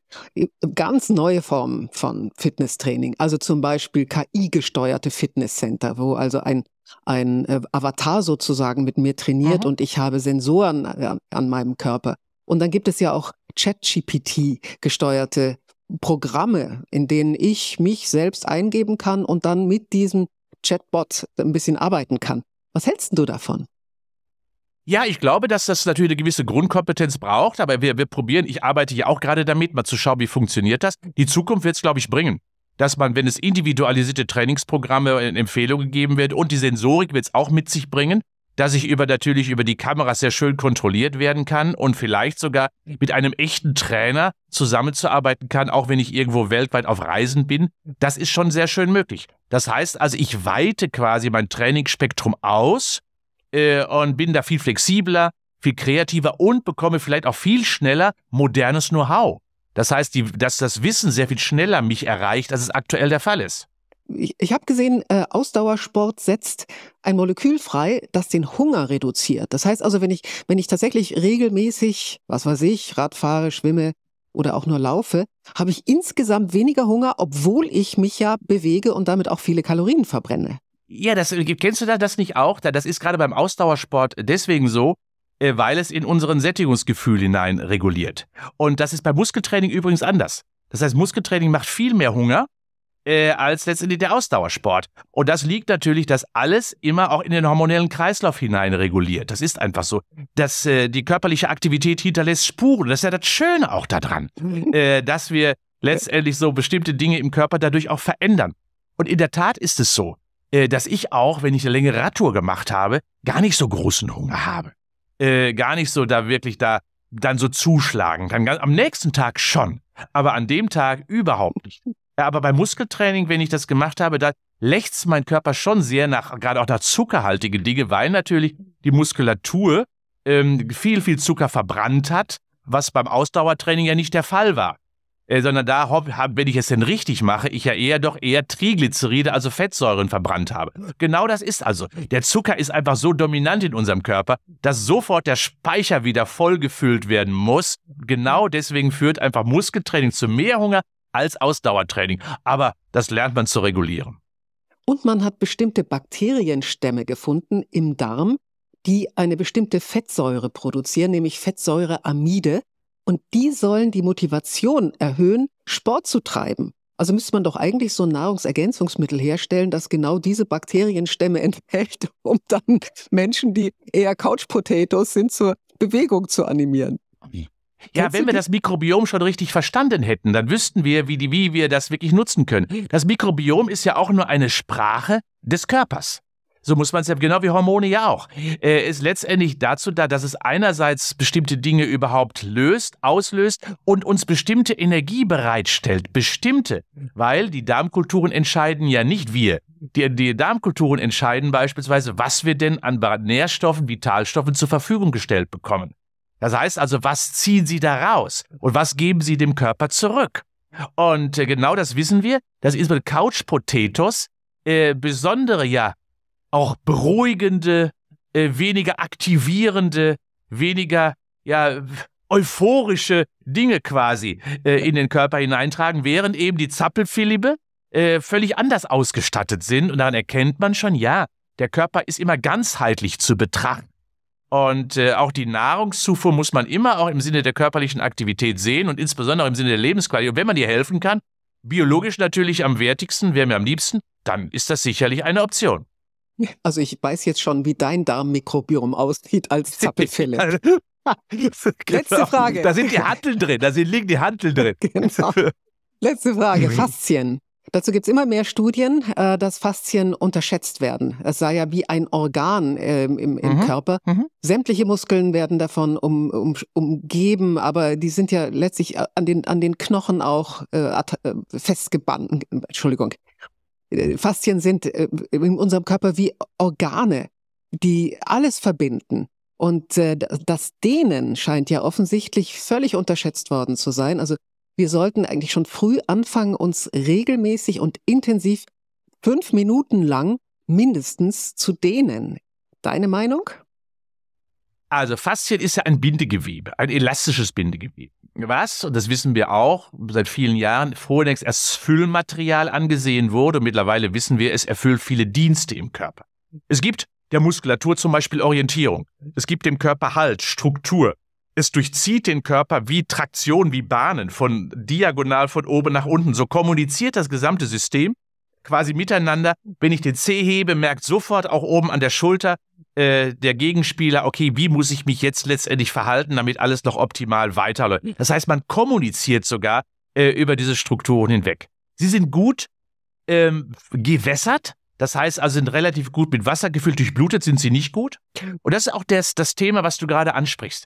Ganz neue Formen von Fitnesstraining, also zum Beispiel KI-gesteuerte Fitnesscenter, wo also ein, ein äh, Avatar sozusagen mit mir trainiert Aha. Mhm. und ich habe Sensoren äh, an, an meinem Körper. Und dann gibt es ja auch ChatGPT-gesteuerte Programme, in denen ich mich selbst eingeben kann und dann mit diesem Chatbot ein bisschen arbeiten kann. Was hältst du davon? Ja, ich glaube, dass das natürlich eine gewisse Grundkompetenz braucht, aber wir, wir probieren, ich arbeite ja auch gerade damit, mal zu schauen, wie funktioniert das. Die Zukunft wird es, glaube ich, bringen dass man, wenn es individualisierte Trainingsprogramme und Empfehlungen gegeben wird und die Sensorik wird es auch mit sich bringen, dass ich über natürlich über die Kameras sehr schön kontrolliert werden kann und vielleicht sogar mit einem echten Trainer zusammenzuarbeiten kann, auch wenn ich irgendwo weltweit auf Reisen bin. Das ist schon sehr schön möglich. Das heißt also, ich weite quasi mein Trainingsspektrum aus äh, und bin da viel flexibler, viel kreativer und bekomme vielleicht auch viel schneller modernes Know-how. Das heißt, die, dass das Wissen sehr viel schneller mich erreicht, als es aktuell der Fall ist. Ich, ich habe gesehen, äh, Ausdauersport setzt ein Molekül frei, das den Hunger reduziert. Das heißt also, wenn ich, wenn ich tatsächlich regelmäßig, was weiß ich, Rad fahre, schwimme oder auch nur laufe, habe ich insgesamt weniger Hunger, obwohl ich mich ja bewege und damit auch viele Kalorien verbrenne. Ja, das äh, kennst du da das nicht auch? Das ist gerade beim Ausdauersport deswegen so, äh, weil es in unseren Sättigungsgefühl hinein reguliert. Und das ist beim Muskeltraining übrigens anders. Das heißt, Muskeltraining macht viel mehr Hunger äh, als letztendlich der Ausdauersport. Und das liegt natürlich, dass alles immer auch in den hormonellen Kreislauf hinein reguliert. Das ist einfach so. Dass äh, die körperliche Aktivität hinterlässt Spuren. Das ist ja das Schöne auch daran, mhm. äh, dass wir letztendlich so bestimmte Dinge im Körper dadurch auch verändern. Und in der Tat ist es so. Äh, dass ich auch, wenn ich eine längere Radtour gemacht habe, gar nicht so großen Hunger habe. Äh, gar nicht so da wirklich da dann so zuschlagen kann. Am nächsten Tag schon, aber an dem Tag überhaupt nicht. Aber beim Muskeltraining, wenn ich das gemacht habe, da lächzt mein Körper schon sehr nach, gerade auch nach zuckerhaltigen Dinge, weil natürlich die Muskulatur ähm, viel, viel Zucker verbrannt hat, was beim Ausdauertraining ja nicht der Fall war äh, sondern da, hab, wenn ich es denn richtig mache, ich ja eher doch eher Triglyceride, also Fettsäuren verbrannt habe. Genau das ist also. Der Zucker ist einfach so dominant in unserem Körper, dass sofort der Speicher wieder vollgefüllt werden muss. Genau deswegen führt einfach Muskeltraining zu mehr Hunger als Ausdauertraining. Aber das lernt man zu regulieren. Und man hat bestimmte Bakterienstämme gefunden im Darm, die eine bestimmte Fettsäure produzieren, nämlich Fettsäureamide. Und die sollen die Motivation erhöhen, Sport zu treiben. Also müsste man doch eigentlich so ein Nahrungsergänzungsmittel herstellen, das genau diese Bakterienstämme [laughs] enthält, um dann Menschen, die eher Couch-Potatoes sind, zur Bewegung zu animieren. Ja, wenn wir das Mikrobiom schon richtig verstanden hätten, dann wüssten wir, wie, die, wie wir das wirklich nutzen können. Hm. Das Mikrobiom ist ja auch nur eine Sprache des Körpers. So muss man es ja, genau wie Hormone ja auch, äh, ist letztendlich dazu da, dass es einerseits bestimmte Dinge überhaupt löst, auslöst und uns bestimmte Energie bereitstellt. Bestimmte, weil die Darmkulturen entscheiden ja nicht wir. Die, die Darmkulturen entscheiden beispielsweise, was wir denn an Nährstoffen, Vitalstoffen zur Verfügung gestellt bekommen. Das heißt also, was ziehen sie da raus und was geben sie dem Körper zurück? Und äh, genau das wissen wir, dass Isabel Couch Potatoes äh, besondere ja auch beruhigende, äh, weniger aktivierende, weniger ja, euphorische Dinge quasi äh, in den Körper hineintragen, während eben die Zappelfilibe äh, völlig anders ausgestattet sind. Und daran erkennt man schon, ja, der Körper ist immer ganzheitlich zu betrachten. Und äh, auch die Nahrungszufuhr muss man immer auch im Sinne der körperlichen Aktivität sehen und insbesondere im Sinne der Lebensqualität. Und wenn man dir helfen kann, biologisch natürlich am wertigsten, wäre mir am liebsten, dann ist das sicherlich eine Option. Also ich weiß jetzt schon, wie dein Darmmikrobiom aussieht als [laughs] Zappel Philipp. Also, [laughs] Letzte genau. Frage. Da sind die Hanteln drin, da sind, liegen die Hanteln drin. [laughs] Genau. Letzte Frage, mhm. Faszien. Dazu gibt es immer mehr Studien, äh, dass Faszien unterschätzt werden. Es sei ja wie ein Organ äh, im, im mhm. Körper. Mhm. Sämtliche Muskeln werden davon um, um, umgeben, aber die sind ja letztlich äh, an den, an den Knochen auch äh, äh festgebannt. Entschuldigung, Faszien sind äh, in unserem Körper wie Organe, die alles verbinden. Und äh, das Dehnen scheint ja offensichtlich völlig unterschätzt worden zu sein. Also wir sollten eigentlich schon früh anfangen, uns regelmäßig und intensiv fünf Minuten lang mindestens zu dehnen. Deine Meinung? Also Faszien ist ja ein Bindegewebe, ein elastisches Bindegewebe. Was, und das wissen wir auch, seit vielen Jahren vorlängst als Füllmaterial angesehen wurde. Und mittlerweile wissen wir, es erfüllt viele Dienste im Körper. Es gibt der Muskulatur zum Beispiel Orientierung. Es gibt dem Körper Halt, Struktur. Es durchzieht den Körper wie Traktion, wie Bahnen, von diagonal von oben nach unten. So kommuniziert das gesamte System quasi miteinander. Wenn ich den Zeh hebe, merkt sofort auch oben an der Schulter, äh, der Gegenspieler, okay, wie muss ich mich jetzt letztendlich verhalten, damit alles noch optimal weiterläuft. Das heißt, man kommuniziert sogar äh, über diese Strukturen hinweg. Sie sind gut ähm, gewässert, das heißt also sind relativ gut mit Wasser gefüllt, durchblutet sind sie nicht gut. Und das ist auch das, das Thema, was du gerade ansprichst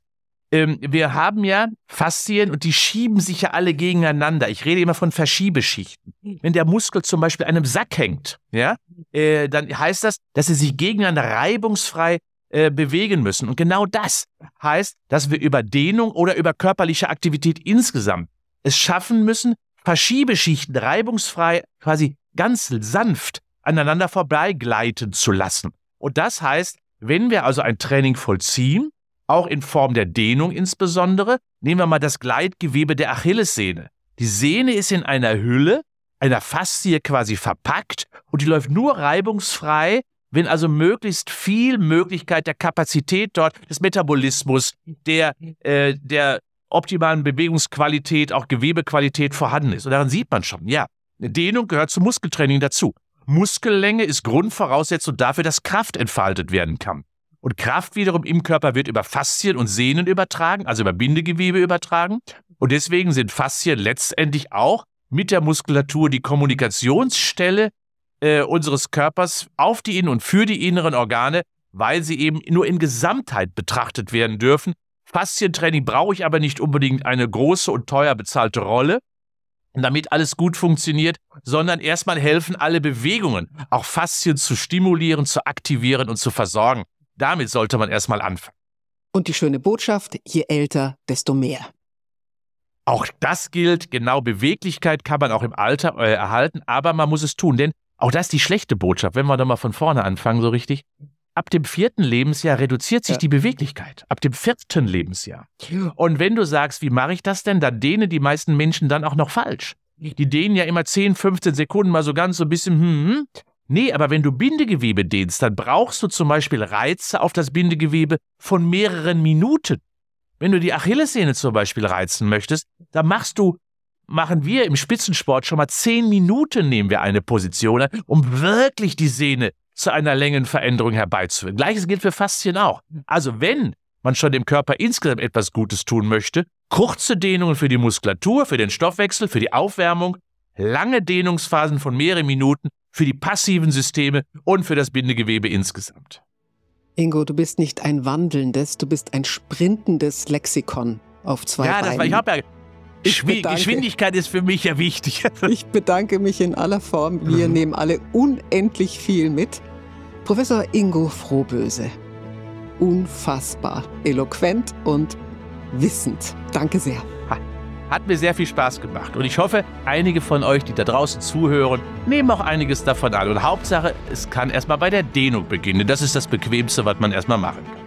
ähm, wir haben ja Faszien und die schieben sich ja alle gegeneinander. Ich rede immer von Verschiebeschichten. Hm. Wenn der Muskel zum Beispiel einem Sack hängt, ja, äh, dann heißt das, dass sie sich gegeneinander reibungsfrei äh, bewegen müssen. Und genau das heißt, dass wir über Dehnung oder über körperliche Aktivität insgesamt es schaffen müssen, Verschiebeschichten reibungsfrei, quasi ganz sanft aneinander vorbeigleiten zu lassen. Und das heißt, wenn wir also ein Training vollziehen, auch in Form der Dehnung insbesondere. Nehmen wir mal das Gleitgewebe der Achillessehne. Die Sehne ist in einer Hülle, einer Faszie quasi verpackt und die läuft nur reibungsfrei, wenn also möglichst viel Möglichkeit der Kapazität dort, des Metabolismus, der, äh, der optimalen Bewegungsqualität, auch Gewebequalität vorhanden ist. Und daran sieht man schon, ja, eine Dehnung gehört zum Muskeltraining dazu. Muskellänge ist Grundvoraussetzung dafür, dass Kraft entfaltet werden kann. Und Kraft wiederum im Körper wird über Faszien und Sehnen übertragen, also über Bindegewebe übertragen. Und deswegen sind Faszien letztendlich auch mit der Muskulatur die Kommunikationsstelle äh, unseres Körpers auf die Innen- und für die inneren Organe, weil sie eben nur in Gesamtheit betrachtet werden dürfen. Faszientraining brauche ich aber nicht unbedingt eine große und teuer bezahlte Rolle, damit alles gut funktioniert, sondern erstmal helfen alle Bewegungen, auch Faszien zu stimulieren, zu aktivieren und zu versorgen. Damit sollte man erstmal anfangen. Und die schöne Botschaft, je älter, desto mehr. Auch das gilt, genau Beweglichkeit kann man auch im Alter äh, erhalten, aber man muss es tun, denn auch das ist die schlechte Botschaft, wenn wir doch mal von vorne anfangen, so richtig. Ab dem vierten Lebensjahr reduziert sich ja. die Beweglichkeit. Ab dem vierten Lebensjahr. Und wenn du sagst, wie mache ich das denn, dann dehnen die meisten Menschen dann auch noch falsch. Die dehnen ja immer 10, 15 Sekunden mal so ganz so ein bisschen, hm, hm Nee, aber wenn du Bindegewebe dehnst, dann brauchst du zum Beispiel Reize auf das Bindegewebe von mehreren Minuten. Wenn du die Achillessehne zum Beispiel reizen möchtest, dann machst du, machen wir im Spitzensport schon mal zehn Minuten nehmen wir eine Position an, um wirklich die Sehne zu einer Längenveränderung herbeizuführen. Gleiches gilt für Faszien auch. Also wenn man schon dem Körper insgesamt etwas Gutes tun möchte, kurze Dehnungen für die Muskulatur, für den Stoffwechsel, für die Aufwärmung, lange Dehnungsphasen von mehreren Minuten für die passiven Systeme und für das Bindegewebe insgesamt. Ingo, du bist nicht ein wandelndes, du bist ein sprintendes Lexikon auf zwei ja, Beinen. Das war, ich habe ja ich bedanke, Geschwindigkeit ist für mich ja wichtig. [laughs] ich bedanke mich in aller Form. Wir mhm. nehmen alle unendlich viel mit. Professor Ingo Frohböse. Unfassbar eloquent und wissend. Danke sehr. Hat mir sehr viel Spaß gemacht und ich hoffe, einige von euch, die da draußen zuhören, nehmen auch einiges davon an. Und Hauptsache, es kann erstmal bei der Dehnung beginnen. Das ist das Bequemste, was man erstmal machen kann.